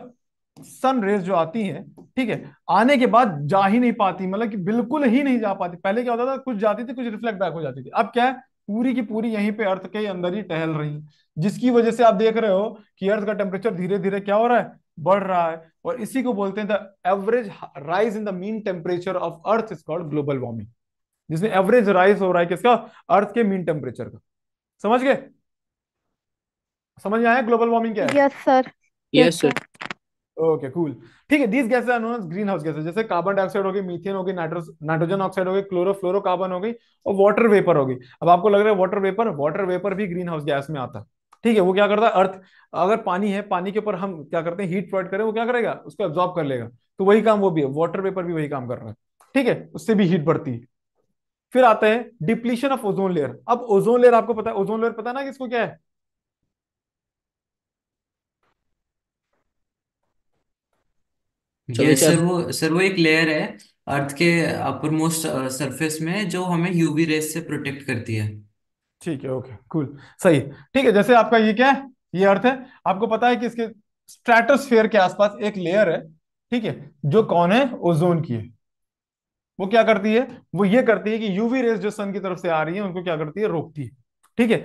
सन रेज जो आती है ठीक है आने के बाद जा ही नहीं पाती मतलब कि बिल्कुल ही नहीं जा पाती पहले क्या होता था कुछ जाती थी कुछ रिफ्लेक्ट बैक हो जाती थी अब क्या है पूरी की पूरी यहीं पे अर्थ के अंदर ही टहल रही है जिसकी वजह से आप देख रहे हो कि अर्थ का टेम्परेचर धीरे धीरे क्या हो रहा है बढ़ रहा है और इसी को बोलते हैं the average rise in the mean temperature of earth is called global warming जिसमें एवरेज राइज हो रहा है किसका अर्थ के मीन टेम्परेचर का समझ गए समझ में आया ग्लोबल वार्मिंग क्या है yes sir yes sir okay cool ठीक है these gases are known greenhouse gases जैसे कार्बन डाइऑक्साइड होगी मीथेन होगी नाइट्रोजन ऑक्साइड होगी क्लोरो फ्लोरो कार्बन होगी और वाटर वेपर हो गई अब आपको लग रहा है वाटर वेपर वाटर वेपर भी ग्रीन हाउस गैस में आता ठीक है वो क्या करता है अर्थ अगर पानी है पानी के ऊपर हम क्या करते हैं हीट प्रोवाइड करें वो क्या करेगा उसको एब्जॉर्ब कर लेगा तो वही काम वो भी है वाटर वेपर भी वही काम कर रहा है ठीक है उससे भी हीट बढ़ती है फिर आता है डिप्लीशन ऑफ ओजोन लेयर अब ओजोन लेयर आपको पता है ओजोन लेयर पता है ना इसको क्या है चलो यस सर चल वो सर वो एक लेयर है अर्थ के अपर मोस्ट सरफेस में जो हमें यूवी रेस से प्रोटेक्ट करती है ठीक है ओके कूल सही ठीक है जैसे आपका ये क्या है ये अर्थ है आपको पता है कि इसके स्ट्रेटोस्फेयर के आसपास एक लेयर है ठीक है जो कौन है ओजोन की है वो क्या करती है वो ये करती है कि यूवी रेस जो सन की तरफ से आ रही है उनको क्या करती है रोकती है ठीक है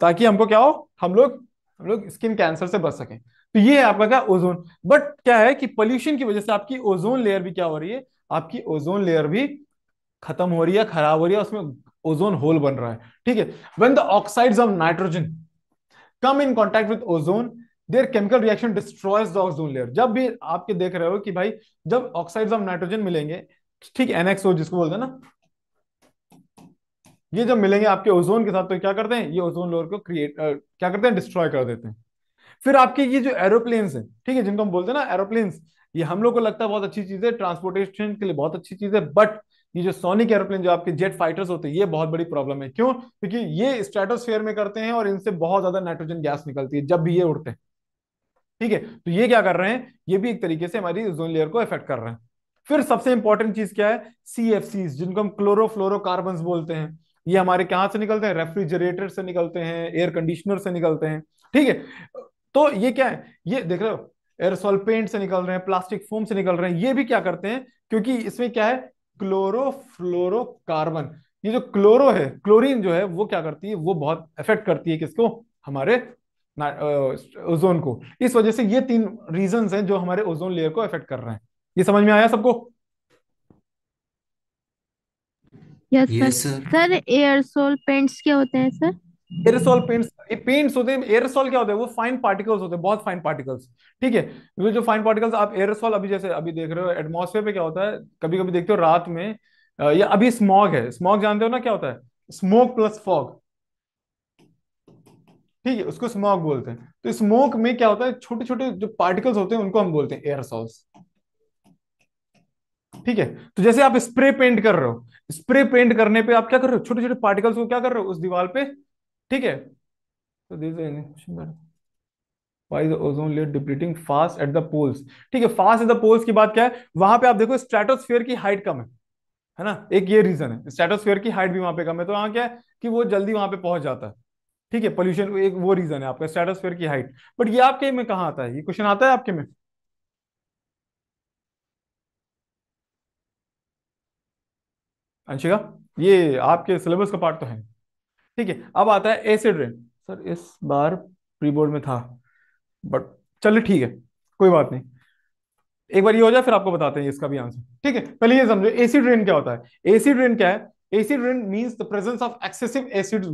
ताकि हमको क्या हो हम लोग हम लोग स्किन कैंसर से बच सकें तो ये है आपका क्या ओजोन बट क्या है कि पोल्यूशन की वजह से आपकी ओजोन लेयर भी क्या हो रही है आपकी ओजोन लेयर भी खत्म हो रही है खराब हो रही है उसमें ओजोन होल बन रहा है ठीक है when the oxide of nitrogen come in contact with ozone there chemical reaction destroys the ozone layer जब भी आपके देख रहे हो कि भाई जब ऑक्साइड्स ऑफ नाइट्रोजन मिलेंगे ठीक एनएक्सओ जिसको बोलते हैं ना ये जब मिलेंगे आपके ओजोन के साथ तो क्या करते हैं ये ओजोन लेयर को क्रिएट क्या करते हैं डिस्ट्रॉय कर देते हैं फिर आपके ये जो एरोप्लेन्स हैं ठीक है जिनको हम बोलते हैं ना एरोप्लेन्स ये हम लोग को लगता है बहुत अच्छी चीज है ट्रांसपोर्टेशन के लिए बहुत अच्छी चीज है बट ये जो सोनिक एरोप्लेन जो आपके जेट फाइटर्स होते हैं ये बहुत बड़ी प्रॉब्लम है क्यों क्योंकि ये स्ट्रेटोस्फेयर में करते हैं और इनसे बहुत ज्यादा नाइट्रोजन गैस निकलती है जब भी ये उड़ते हैं ठीक है तो ये क्या कर रहे हैं ये भी एक तरीके से हमारी जोन लेयर को इफेक्ट कर रहे हैं फिर सबसे इंपॉर्टेंट चीज क्या है सी एफ सी जिनको हम क्लोरोफ्लोरोकार्बन बोलते हैं ये हमारे कहाँ से निकलते हैं रेफ्रिजरेटर से निकलते हैं एयर कंडीशनर से निकलते हैं ठीक है तो ये क्या है ये देख रहे हो एयरसोल पेंट से निकल रहे हैं प्लास्टिक फोम से निकल रहे हैं ये भी क्या करते हैं क्योंकि इसमें क्या है क्लोरोफ्लोरोकार्बन ये जो क्लोरो है क्लोरीन जो है वो क्या करती है वो बहुत इफेक्ट करती है किसको हमारे ओजोन को इस वजह से ये तीन रीजन हैं जो हमारे ओजोन लेयर को इफेक्ट कर रहे हैं ये समझ में आया सबको yes sir sir aerosol paints क्या होते हैं सर एयरसोल पेंट्स hmm. ये पेंट्स होते हैं एयरसोल क्या होते हैं वो फाइन पार्टिकल्स होते हैं बहुत फाइन पार्टिकल्स ठीक है वो जो फाइन पार्टिकल्स आप एयरसोल अभी जैसे अभी देख रहे हो एटमोसफेयर पे क्या होता है कभी कभी देखते हो रात में या अभी स्मॉग है स्मॉग जानते हो ना क्या होता है स्मोक प्लस फॉग ठीक है उसको स्मोक बोलते हैं तो स्मोक में क्या होता है छोटे छोटे जो पार्टिकल्स होते हैं उनको हम बोलते हैं एयरसॉल्स ठीक है तो जैसे आप स्प्रे पेंट कर रहे हो स्प्रे पेंट करने पे आप क्या कर रहे हो छोटे छोटे पार्टिकल्स को क्या कर रहे हो उस दीवार पे ठीक है तो ozone layer depleting fast at the poles ठीक है फास्ट एट द पोल्स की बात क्या है वहां पे आप देखो स्ट्रेटोस्फेयर की हाइट कम है है ना एक ये रीजन है स्ट्रेटोस्फेयर की हाइट भी वहां पे कम है तो वहां क्या है कि वो जल्दी वहां पे पहुंच जाता है ठीक है पोल्यूशन एक वो रीजन है आपका स्ट्रेटोस्फेयर की हाइट बट ये आपके में कहा आता है ये क्वेश्चन आता है आपके में अंशिका ये आपके सिलेबस का पार्ट तो है ठीक है अब आता है एसिड रेन सर इस बार प्री बोर्ड में था बट चलिए ठीक है कोई बात नहीं एक बार ये हो जाए फिर आपको बताते हैं इसका भी आंसर ठीक है पहले ये समझो एसिड रेन क्या होता है एसिड रेन क्या है acid rain means the presence of excessive acid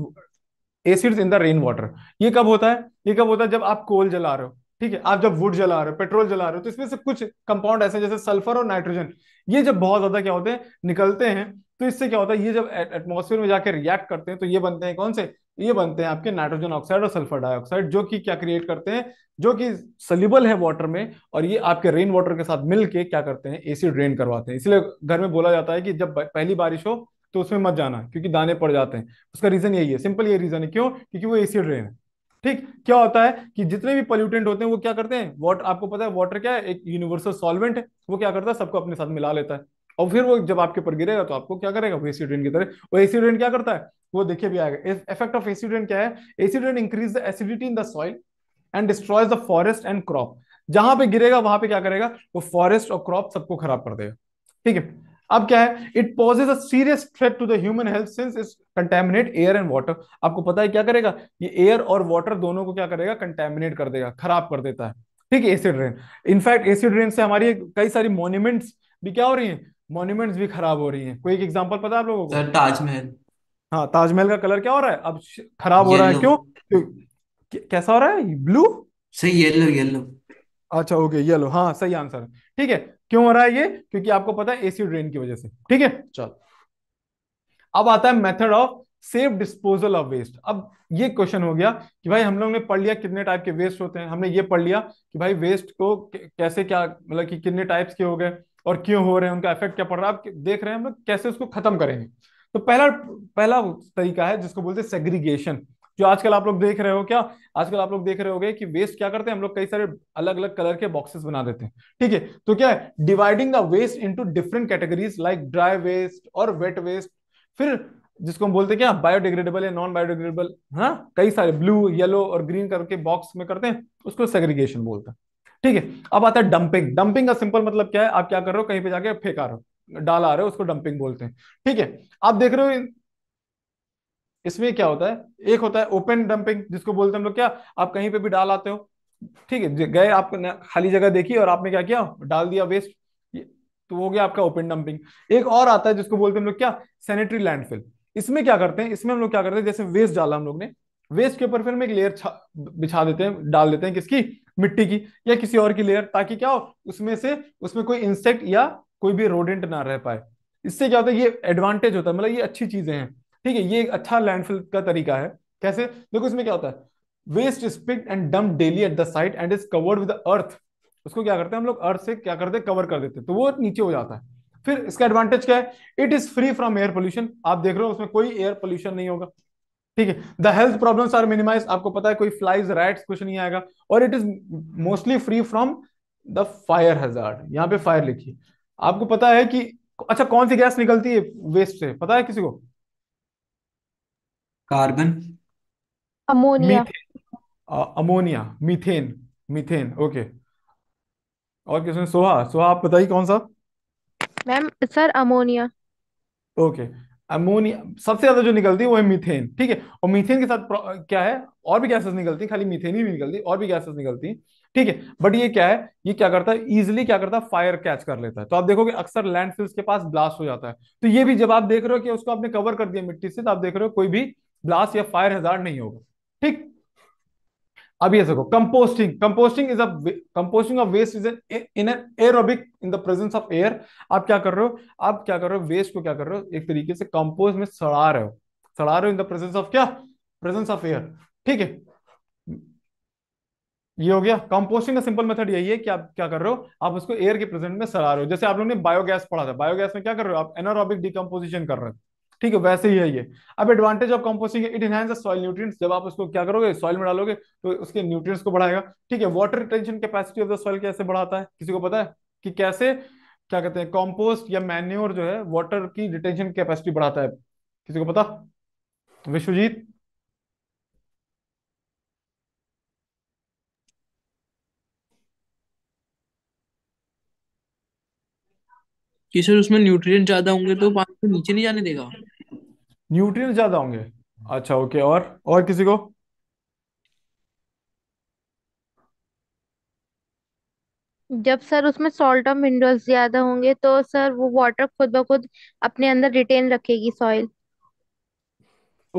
acids in the rain water ये कब होता है ये कब होता है जब आप कोल जला रहे हो ठीक है आप जब वुड जला रहे हो पेट्रोल जला रहे हो तो इसमें से कुछ कंपाउंड ऐसे जैसे सल्फर और नाइट्रोजन ये जब बहुत ज्यादा क्या होते हैं निकलते हैं तो इससे क्या होता है ये जब एटमोसफेयर में जाकर रिएक्ट करते हैं तो ये बनते हैं कौन से ये बनते हैं आपके नाइट्रोजन ऑक्साइड और सल्फर डाइऑक्साइड जो कि क्या क्रिएट करते हैं जो कि सलिबल है वाटर में और ये आपके रेन वाटर के साथ मिलके क्या करते हैं एसी ड्रेन करवाते हैं इसलिए घर में बोला जाता है कि जब पहली बारिश हो तो उसमें मत जाना क्योंकि दाने पड़ जाते हैं उसका रीजन यही है सिंपल ये रीजन है क्यों क्योंकि वो एसी ड्रेन है ठीक क्या होता है कि जितने भी पोल्यूटेंट होते हैं वो क्या करते हैं वाटर आपको पता है वाटर क्या है एक यूनिवर्सल सॉल्वेंट है वो क्या करता है सबको अपने साथ मिला लेता है और फिर वो जब आपके ऊपर गिरेगा तो आपको क्या करेगा वो की तरह वो एसिडेंट क्या करता है वो देखिए भी आएगा इफेक्ट ऑफ एसिडेंट क्या है acid rain increase the acidity in the soil and destroys the forest and crop जहां पे गिरेगा वहां पे क्या करेगा वो फॉरेस्ट और क्रॉप सबको खराब कर देगा ठीक है अब क्या है it poses a serious threat to the human health since is contaminate air and water आपको पता है क्या करेगा ये एयर और वाटर दोनों को क्या करेगा कंटेमिनेट कर देगा खराब कर देता है ठीक है acid rain in fact acid rain से हमारी कई सारी मोन्यूमेंट्स भी क्या हो रही है मोन्यूमेंट्स भी खराब हो रही है कोई एक एग्जाम्पल पता है आप लोगों को ताजमहल हाँ ताजमहल का कलर क्या हो रहा है अब खराब हो रहा है क्यों कैसा हो रहा है ब्लू सही येलो येलो अच्छा ओके येलो हाँ सही आंसर ठीक है क्यों हो रहा है ये क्योंकि आपको पता है एसी ड्रेन की वजह से ठीक है चल अब आता है method of safe disposal of waste अब ये क्वेश्चन हो गया कि भाई हम लोग ने पढ़ लिया कितने टाइप के वेस्ट होते हैं हमने ये पढ़ लिया कि भाई वेस्ट को कैसे क्या मतलब कि कितने टाइप्स के हो गए और क्यों हो रहे हैं उनका इफेक्ट क्या पड़ रहा है आप देख रहे हैं हम लोग कैसे उसको खत्म करेंगे तो पहला पहला तरीका है जिसको बोलते हैं सेग्रीगेशन जो आजकल आप लोग देख रहे हो क्या आजकल आप लोग देख रहे हो कि वेस्ट क्या करते हैं हम लोग कई सारे अलग अलग कलर के बॉक्सेस बना देते हैं ठीक है तो क्या है dividing the waste into different categories like dry waste और वेट वेस्ट फिर जिसको हम बोलते हैं क्या बायोडिग्रेडेबल या नॉन बायोडिग्रेडेबल हाँ कई सारे ब्लू येलो और ग्रीन कलर के बॉक्स में करते हैं उसको सेग्रीगेशन बोलते हैं ठीक है अब आता है डंपिंग डंपिंग का सिंपल मतलब क्या है आप क्या कर रहे हो कहीं पे जाके फेंका रहे हो डाला रहे हो उसको डंपिंग बोलते हैं ठीक है आप देख रहे हो इसमें क्या होता है एक होता है ओपन डंपिंग जिसको बोलते हैं हम लोग क्या आप कहीं पे भी डाल आते हो ठीक है गए आप खाली जगह देखी और आपने क्या किया डाल दिया वेस्ट तो हो गया आपका ओपन डंपिंग एक और आता है जिसको बोलते हैं हम लोग क्या सैनिटरी लैंडफिल इसमें क्या करते हैं इसमें हम लोग क्या करते हैं जैसे वेस्ट डाला हम लोग ने वेस्ट के ऊपर फिर हम एक लेयर बिछा देते हैं डाल देते हैं किसकी मिट्टी की या किसी और की लेयर ताकि क्या हो उसमें से उसमें कोई इंसेक्ट या कोई भी रोडेंट ना रह पाए इससे क्या होता है ये एडवांटेज होता है मतलब ये अच्छी चीजें हैं ठीक है ये एक अच्छा लैंडफिल का तरीका है कैसे देखो इसमें क्या होता है waste spit and dump daily at the site and is covered with earth उसको क्या करते हैं हम लोग अर्थ से क्या करते हैं कवर कर देते हैं तो वो नीचे हो जाता है फिर इसका एडवांटेज क्या है it is free from air pollution आप देख रहे हो उसमें कोई एयर पोल्यूशन नहीं होगा ठीक है the health problem are minimise आपको पता है कोई फ्लाइज राइट कुछ नहीं आएगा और it is mostly free from the fire hazard यहाँ पे फायर लिखिए आपको पता है कि अच्छा कौन सी गैस निकलती है वेस्ट से पता है किसी को carbon ammonia methane uh, ammonia methane methane okay और किसने सोहा सोहा आप बताइए कौन सा ma'am sir ammonia okay ammonia सबसे ज्यादा जो निकलती है वो है मीथेन ठीक है और मीथेन के साथ uh, क्या है और भी गैसेस निकलती हैं खाली मीथेन ही नहीं निकलती और भी गैसेस निकलती हैं ठीक है बट ये क्या है ये क्या करता है इजिली क्या करता है फायर कैच कर लेता है तो आप देखोगे अक्सर लैंडफिल्स के पास ब्लास्ट हो जाता है तो ये भी जब आप देख रहे हो कि उसको आपने कवर कर दिया मिट्टी से तो आप देख रहे हो कोई भी ब्लास्ट या फायर हजार नहीं होगा ठीक अब ये देखो composting composting is a composting of waste is an in an aerobic in the presence of air आप क्या कर रहे हो आप क्या कर रहे हो वेस्ट को क्या कर रहे हो एक तरीके से कंपोज में सड़ा रहे हो सड़ा रहे हो इन द प्रेजेंस ऑफ क्या प्रेजेंस ऑफ एयर ठीक है ये हो गया कंपोस्टिंग का सिंपल मेथड यही है कि आप क्या कर रहे हो आप उसको एयर के प्रेजेंट में सड़ा रहे हो जैसे आप लोगों ने बायोगैस पढ़ा था बायोगैस में क्या कर रहे हो आप एनारोबिक डिकम्पोजिशन कर रहे हो ठीक है वैसे ही है ये अब advantage of composting it enhance soil nutrients जब आप उसको क्या करोगे सॉइल में डालोगे तो उसके न्यूट्रिएंट्स को बढ़ाएगा ठीक है water retention capacity of the soil कैसे बढ़ाता है किसी को पता है कि कैसे क्या कहते हैं कॉम्पोस्ट या मैन्योर जो है वॉटर की रिटेंशन कैपेसिटी बढ़ाता है किसी को पता विश्वजीत कि सर उसमें न्यूट्रिएंट ज्यादा होंगे तो हाँ। पानी को नीचे नहीं जाने देगा न्यूट्रिएंट ज्यादा होंगे अच्छा ओके और और किसी को जब सर उसमें सॉल्ट और मिनरल्स ज्यादा होंगे तो सर वो वाटर खुद ब खुद अपने अंदर रिटेन रखेगी सॉइल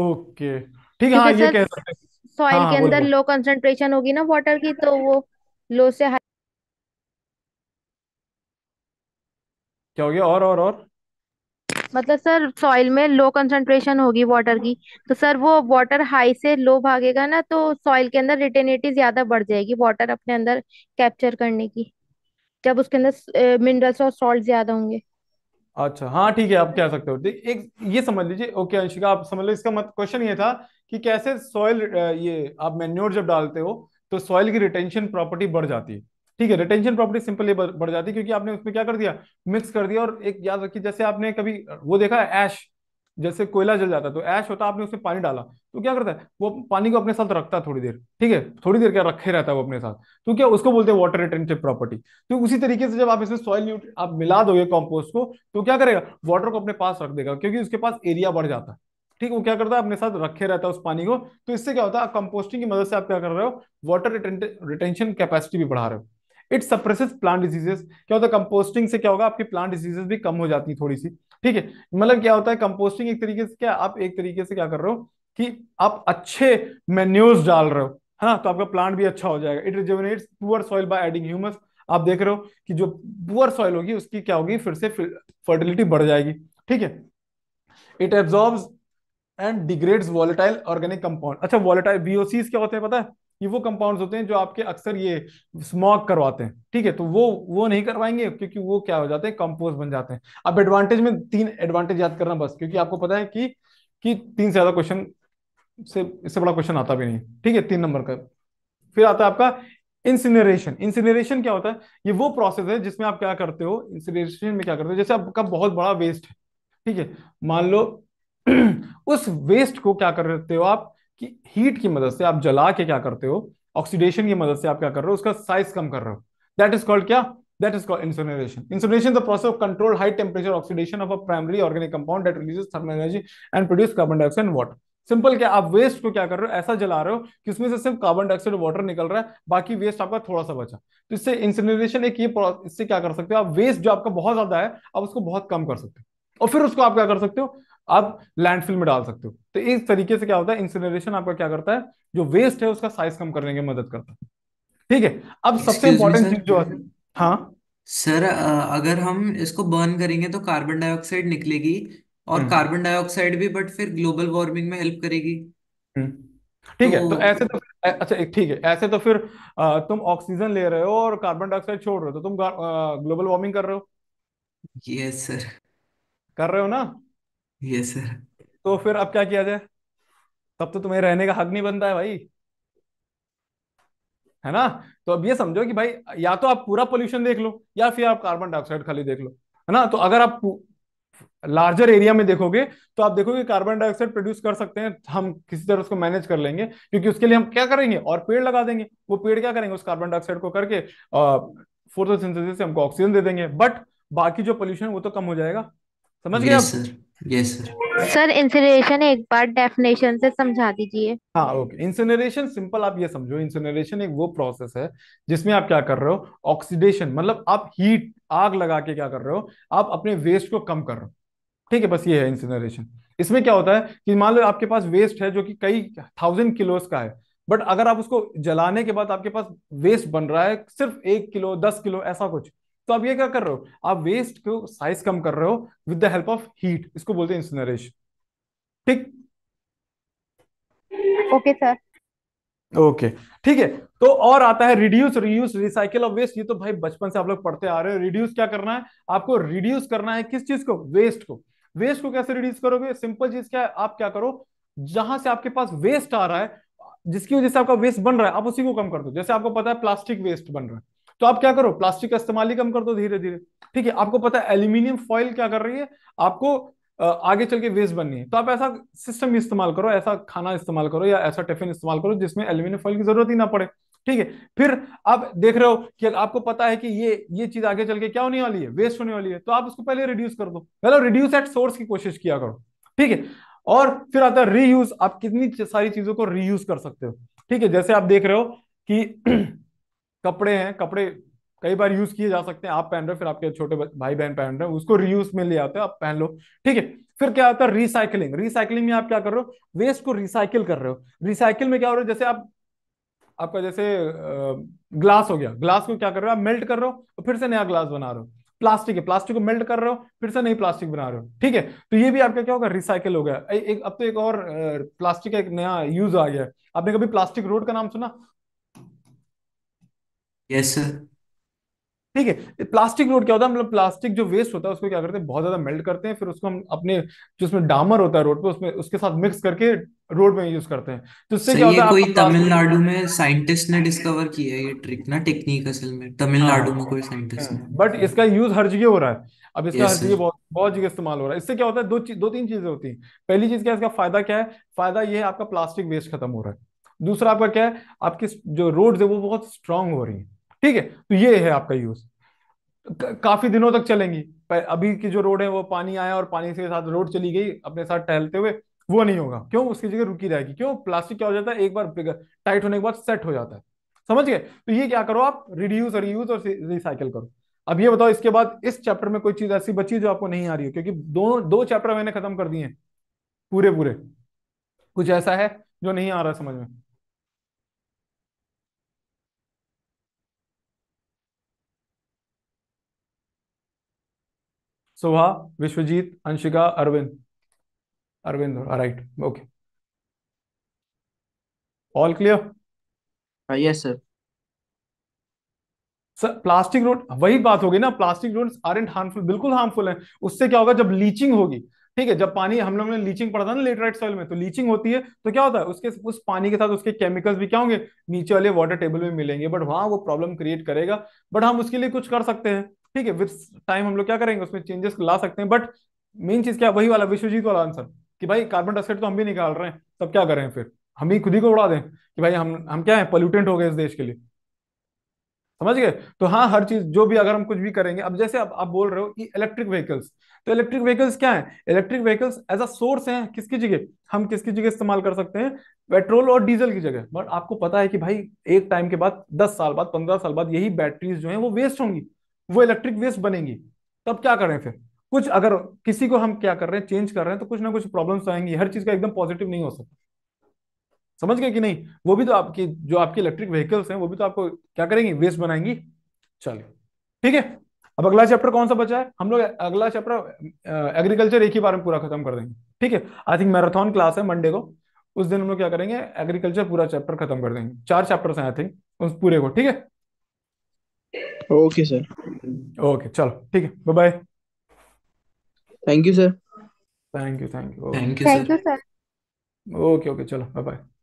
ओके ठीक है हाँ ये सर कह सकते हैं सॉइल हाँ, हाँ, के हाँ अंदर बोलो लो कंसंट्रेशन होगी ना वाटर की तो वो लो से हाई क्या हो गया और और और मतलब सर सॉइल में लो कंसंट्रेशन होगी वाटर की तो सर वो वाटर हाई से लो भागेगा ना तो सॉइल के अंदर रिटेनिटी ज्यादा बढ़ जाएगी वाटर अपने अंदर कैप्चर करने की जब उसके अंदर मिनरल्स और सॉल्ट ज्यादा होंगे अच्छा हाँ ठीक है आप कह सकते हो एक ये समझ लीजिए ओके अंशिका आप समझ लो इसका मत क्वेश्चन ये था कि कैसे सॉइल ये आप मेन्योर जब डालते हो तो सॉइल की रिटेंशन प्रॉपर्टी बढ़ जाती है ठीक है रिटेंशन प्रॉपर्टी सिंपल बढ़ जाती है क्योंकि आपने उसमें क्या कर दिया मिक्स कर दिया और एक याद रखिए जैसे आपने कभी वो देखा है ऐश जैसे कोयला जल जाता है तो ऐश होता है आपने उसमें पानी डाला तो क्या करता है वो पानी को अपने साथ रखता है थोड़ी देर ठीक है थोड़ी देर क्या रखे रहता है वो अपने साथ तो क्या उसको बोलते हैं वाटर रिटेंटिव प्रॉपर्टी तो उसी तरीके से जब आप इसमें सॉइल न्यूट्री आप मिला दोगे कॉम्पोस्ट को तो क्या करेगा वाटर को अपने पास रख देगा क्योंकि उसके पास एरिया बढ़ जाता है ठीक वो क्या करता है अपने साथ रखे रहता है उस पानी को तो इससे क्या होता है कंपोस्टिंग की मदद से आप क्या कर रहे हो वाटर रिटेंशन कैपेसिटी भी बढ़ा रहे हो इट सप्रेसिस प्लांट डिजीजेस क्या होता है कंपोस्टिंग से क्या होगा आपकी प्लांट डिजीजेस भी कम हो जाती है थोड़ी सी ठीक है मतलब क्या होता है कंपोस्टिंग एक तरीके से क्या आप एक तरीके से क्या कर रहे हो कि आप अच्छे मेन्यूज डाल रहे हो है हाँ, ना तो आपका प्लांट भी अच्छा हो जाएगा it rejuvenates poor soil by adding humus आप देख रहे हो कि जो पुअर सॉइल होगी उसकी क्या होगी फिर से फर्टिलिटी बढ़ जाएगी ठीक है it absorbs and degrades volatile organic compound अच्छा वॉलेटाइल बीओसीज क्या होते हैं पता है ये वो कंपाउंड्स होते हैं जो आपके अक्सर ये स्मॉक करवाते हैं ठीक है तो वो वो नहीं करवाएंगे क्योंकि वो क्या हो जाते हैं कंपोज बन जाते हैं अब एडवांटेज में तीन एडवांटेज याद करना बस क्योंकि आपको पता है कि कि तीन से ज्यादा क्वेश्चन से इससे बड़ा क्वेश्चन आता भी नहीं ठीक है तीन नंबर का फिर आता है आपका इंसिनरेशन इंसिनरेशन क्या होता है ये वो प्रोसेस है जिसमें आप क्या करते हो इंसिनरेशन में क्या करते हो जैसे आपका बहुत बड़ा वेस्ट है ठीक है मान लो उस वेस्ट को क्या करते हो आप कि हीट की मदद से आप जला के क्या करते हो ऑक्सीडेशन की मदद से आप क्या कर रहे हो उसका साइज कम कर रहे हो दैट इज कॉल्ड क्या that is called incineration incineration the process of control high temperature oxidation of a primary organic compound that releases thermal energy and produce carbon dioxide dioxide simple क्या आप वेस्ट को क्या कर रहे हो ऐसा जला रहे हो कि उसमें से सिर्फ कार्बन डाइऑक्साइड वाटर निकल रहा है बाकी वेस्ट आपका थोड़ा सा बचा तो इससे इंसिनरेशन एक ये इससे क्या कर सकते हो आप वेस्ट जो आपका बहुत ज्यादा है आप उसको बहुत कम कर सकते हो और फिर उसको आप क्या कर सकते हो आप लैंडफिल में डाल सकते हो तो इस तरीके से क्या होता है इंसिनरेशन आपका क्या करता है जो वेस्ट है उसका साइज कम करने की मदद करता है ठीक है अब सबसे इंपॉर्टेंट चीज जो है हाँ सर अगर हम इसको बर्न करेंगे तो कार्बन डाइऑक्साइड निकलेगी और कार्बन हम्म। डाइऑक्साइड भी बट फिर ग्लोबल वार्मिंग में हेल्प करेगी हम्म। ठीक तो... है तो ऐसे तो अच्छा ठीक है ऐसे तो फिर तुम ऑक्सीजन ले रहे हो और कार्बन डाइऑक्साइड छोड़ रहे हो तो तुम ग्लोबल वार्मिंग कर रहे हो यस सर कर रहे हो ना यस सर तो फिर अब क्या किया जाए तब तो तुम्हें रहने का हक नहीं बनता है भाई है ना तो अब ये समझो कि भाई या तो आप पूरा पोल्यूशन देख लो या फिर आप कार्बन डाइऑक्साइड खाली देख लो है ना तो अगर आप लार्जर एरिया में देखोगे तो आप देखोगे कार्बन डाइऑक्साइड प्रोड्यूस कर सकते हैं हम किसी तरह उसको मैनेज कर लेंगे क्योंकि उसके लिए हम क्या करेंगे और पेड़ लगा देंगे वो पेड़ क्या करेंगे उस कार्बन डाइऑक्साइड को करके फोटोसिंथेसिस से हमको ऑक्सीजन दे देंगे बट बाकी जो पोल्यूशन वो तो कम हो जाएगा समझ गए आप यस सर इंसिनरेशन एक बार डेफिनेशन से समझा दीजिए हाँ ओके इंसिनरेशन सिंपल आप ये समझो इंसिनरेशन एक वो प्रोसेस है जिसमें आप क्या कर रहे हो ऑक्सीडेशन मतलब आप हीट आग लगा के क्या कर रहे हो आप अपने वेस्ट को कम कर रहे हो ठीक है बस ये है इंसिनरेशन इसमें क्या होता है कि मान लो आपके पास वेस्ट है जो कि कई थाउजेंड किलोस का है बट अगर आप उसको जलाने के बाद आपके पास वेस्ट बन रहा है सिर्फ एक किलो दस किलो ऐसा कुछ तो आप ये क्या कर रहे हो आप वेस्ट को साइज कम कर रहे हो with the help of heat इसको बोलते हैं इंसिनरेशन ठीक ओके सर ओके ठीक है तो और आता है reduce reuse recycle of waste ये तो भाई बचपन से आप लोग पढ़ते आ रहे हो रिड्यूस क्या करना है आपको रिड्यूस करना है किस चीज को वेस्ट को वेस्ट को कैसे रिड्यूस करोगे सिंपल चीज क्या है आप क्या करो जहां से आपके पास वेस्ट आ रहा है जिसकी वजह से आपका वेस्ट बन रहा है आप उसी को कम कर दो जैसे आपको पता है प्लास्टिक वेस्ट बन रहा है तो आप क्या करो प्लास्टिक का इस्तेमाल ही कम कर दो धीरे धीरे ठीक है आपको पता है एल्यूमिनियम फॉइल क्या कर रही है आपको आगे चल के वेस्ट बननी है तो आप ऐसा सिस्टम इस्तेमाल करो ऐसा खाना इस्तेमाल करो या ऐसा टिफिन इस्तेमाल करो जिसमें एल्यूमिनियम फॉइल की जरूरत ही ना पड़े ठीक है फिर आप देख रहे हो कि आपको पता है कि ये ये चीज आगे चल के क्या होने वाली है वेस्ट होने वाली है तो आप उसको पहले रिड्यूस कर दो पहले रिड्यूस एट सोर्स की कोशिश किया करो ठीक है और फिर आता है रीयूज आप कितनी सारी चीजों को रीयूज कर सकते हो ठीक है जैसे आप देख रहे हो कि कपड़े हैं कपड़े कई बार यूज किए जा सकते हैं आप पहन रहे हो फिर आपके छोटे भाई बहन पहन रहे हैं उसको रियूज में ले आते हो आप पहन लो ठीक है फिर क्या होता है रिसाइकलिंग रिसाइकलिंग में आप क्या कर रहे हो वेस्ट को रिसाइकिल कर रहे हो रिसाइकिल में क्या हो रहा है जैसे आप आपका जैसे ग्लास हो गया ग्लास को क्या कर रहे हो आप मेल्ट कर रहे हो फिर से नया ग्लास बना रहे हो प्लास्टिक है प्लास्टिक को मेल्ट कर रहे हो फिर से नई प्लास्टिक बना रहे हो ठीक है तो ये भी आपका क्या होगा रिसाइकिल हो गया एक अब तो एक और प्लास्टिक का एक नया यूज आ गया आपने कभी प्लास्टिक रोड का नाम सुना यस सर ठीक है प्लास्टिक रोड क्या होता है मतलब प्लास्टिक जो वेस्ट होता है उसको क्या करते हैं बहुत ज्यादा मेल्ट करते हैं फिर उसको हम अपने जो उसमें डामर होता है रोड पे उसमें उसके साथ मिक्स करके रोड में यूज करते हैं तो उससे क्या ये होता है कोई आपका तमिलनाडु में साइंटिस्ट ने डिस्कवर किया है ये ट्रिक ना टेक्निक असल में तमिलनाडु में हाँ। कोई साइंटिस्ट ने बट इसका यूज हर जगह हो रहा है अब इसका यस हर जगह बहुत बहुत जगह इस्तेमाल हो रहा है इससे क्या होता है दो चीज दो तीन चीजें होती हैं पहली चीज क्या है इसका फायदा क्या है फायदा ये है आपका प्लास्टिक वेस्ट खत्म हो रहा है दूसरा आपका क्या है आपकी जो रोड्स है वो बहुत स्ट्रांग हो रही है ठीक है तो ये है आपका यूज काफी दिनों तक चलेंगी पर अभी की जो रोड है वो पानी आया और पानी के साथ रोड चली गई अपने साथ टहलते हुए वो नहीं होगा क्यों उसकी जगह रुकी रहेगी क्यों प्लास्टिक क्या हो जाता है एक बार टाइट होने के बाद सेट हो जाता है समझ गए तो ये क्या करो आप रिड्यूस और रीयूज और रिसाइकिल करो अब ये बताओ इसके बाद इस चैप्टर में कोई चीज ऐसी बची जो आपको नहीं आ रही है क्योंकि दोनों दो चैप्टर मैंने खत्म कर दिए पूरे पूरे कुछ ऐसा है जो नहीं आ रहा समझ में Suha Vishwajeet Anshika Arvind Arvind right okay all clear yes sir sir plastic road वही बात होगी ना प्लास्टिक रोड आरेंट हार्मफुल बिल्कुल हार्मफुल है उससे क्या होगा जब लीचिंग होगी ठीक है जब पानी हम लोग ने लीचिंग पड़ा था ना लेटराइट सॉइल में तो लीचिंग होती है तो क्या होता है उसके उस पानी के साथ उसके केमिकल्स भी क्या होंगे नीचे वाले वाटर टेबल में मिलेंगे बट वहां वो प्रॉब्लम क्रिएट करेगा बट हम उसके लिए कुछ कर सकते हैं ठीक है विद टाइम हम लोग क्या करेंगे उसमें चेंजेस ला सकते हैं बट मेन चीज क्या वही वाला विश्वजीत वाला आंसर कि भाई कार्बन डाइऑक्साइड तो हम भी निकाल रहे हैं तब क्या करें फिर हम ही खुद ही को उड़ा दें कि भाई हम हम क्या है पोल्यूटेंट हो गए इस देश के लिए समझ गए तो हाँ हर चीज जो भी अगर हम कुछ भी करेंगे अब जैसे आप, आप बोल रहे हो कि इलेक्ट्रिक व्हीकल्स तो इलेक्ट्रिक व्हीकल्स क्या है electric vehicles as a source है किसकी जगह हम किसकी जगह इस्तेमाल कर सकते हैं पेट्रोल और डीजल की जगह बट आपको पता है कि भाई एक टाइम के बाद दस साल बाद पंद्रह साल बाद यही बैटरीज जो है वो वेस्ट होंगी वो इलेक्ट्रिक वेस्ट बनेंगी तब क्या करें फिर कुछ अगर किसी को हम क्या कर रहे हैं चेंज कर रहे हैं तो कुछ ना कुछ प्रॉब्लम्स तो आएंगी हर चीज का एकदम पॉजिटिव नहीं हो सकता समझ गए कि नहीं वो भी तो आपकी जो आपकी इलेक्ट्रिक व्हीकल्स हैं वो भी तो आपको क्या करेंगी वेस्ट बनाएंगी चलिए ठीक है अब अगला चैप्टर कौन सा बचा है हम लोग अगला चैप्टर एग्रीकल्चर एक ही बार में पूरा खत्म कर देंगे ठीक है आई थिंक मैराथन क्लास है मंडे को उस दिन हम लोग क्या करेंगे एग्रीकल्चर पूरा चैप्टर खत्म कर देंगे चार चैप्टर्स हैं आई थिंक उस पूरे को ठीक है ओके सर ओके चलो ठीक है bye bye thank you sir thank you thank you thank you sir okay okay चलो बाय बाय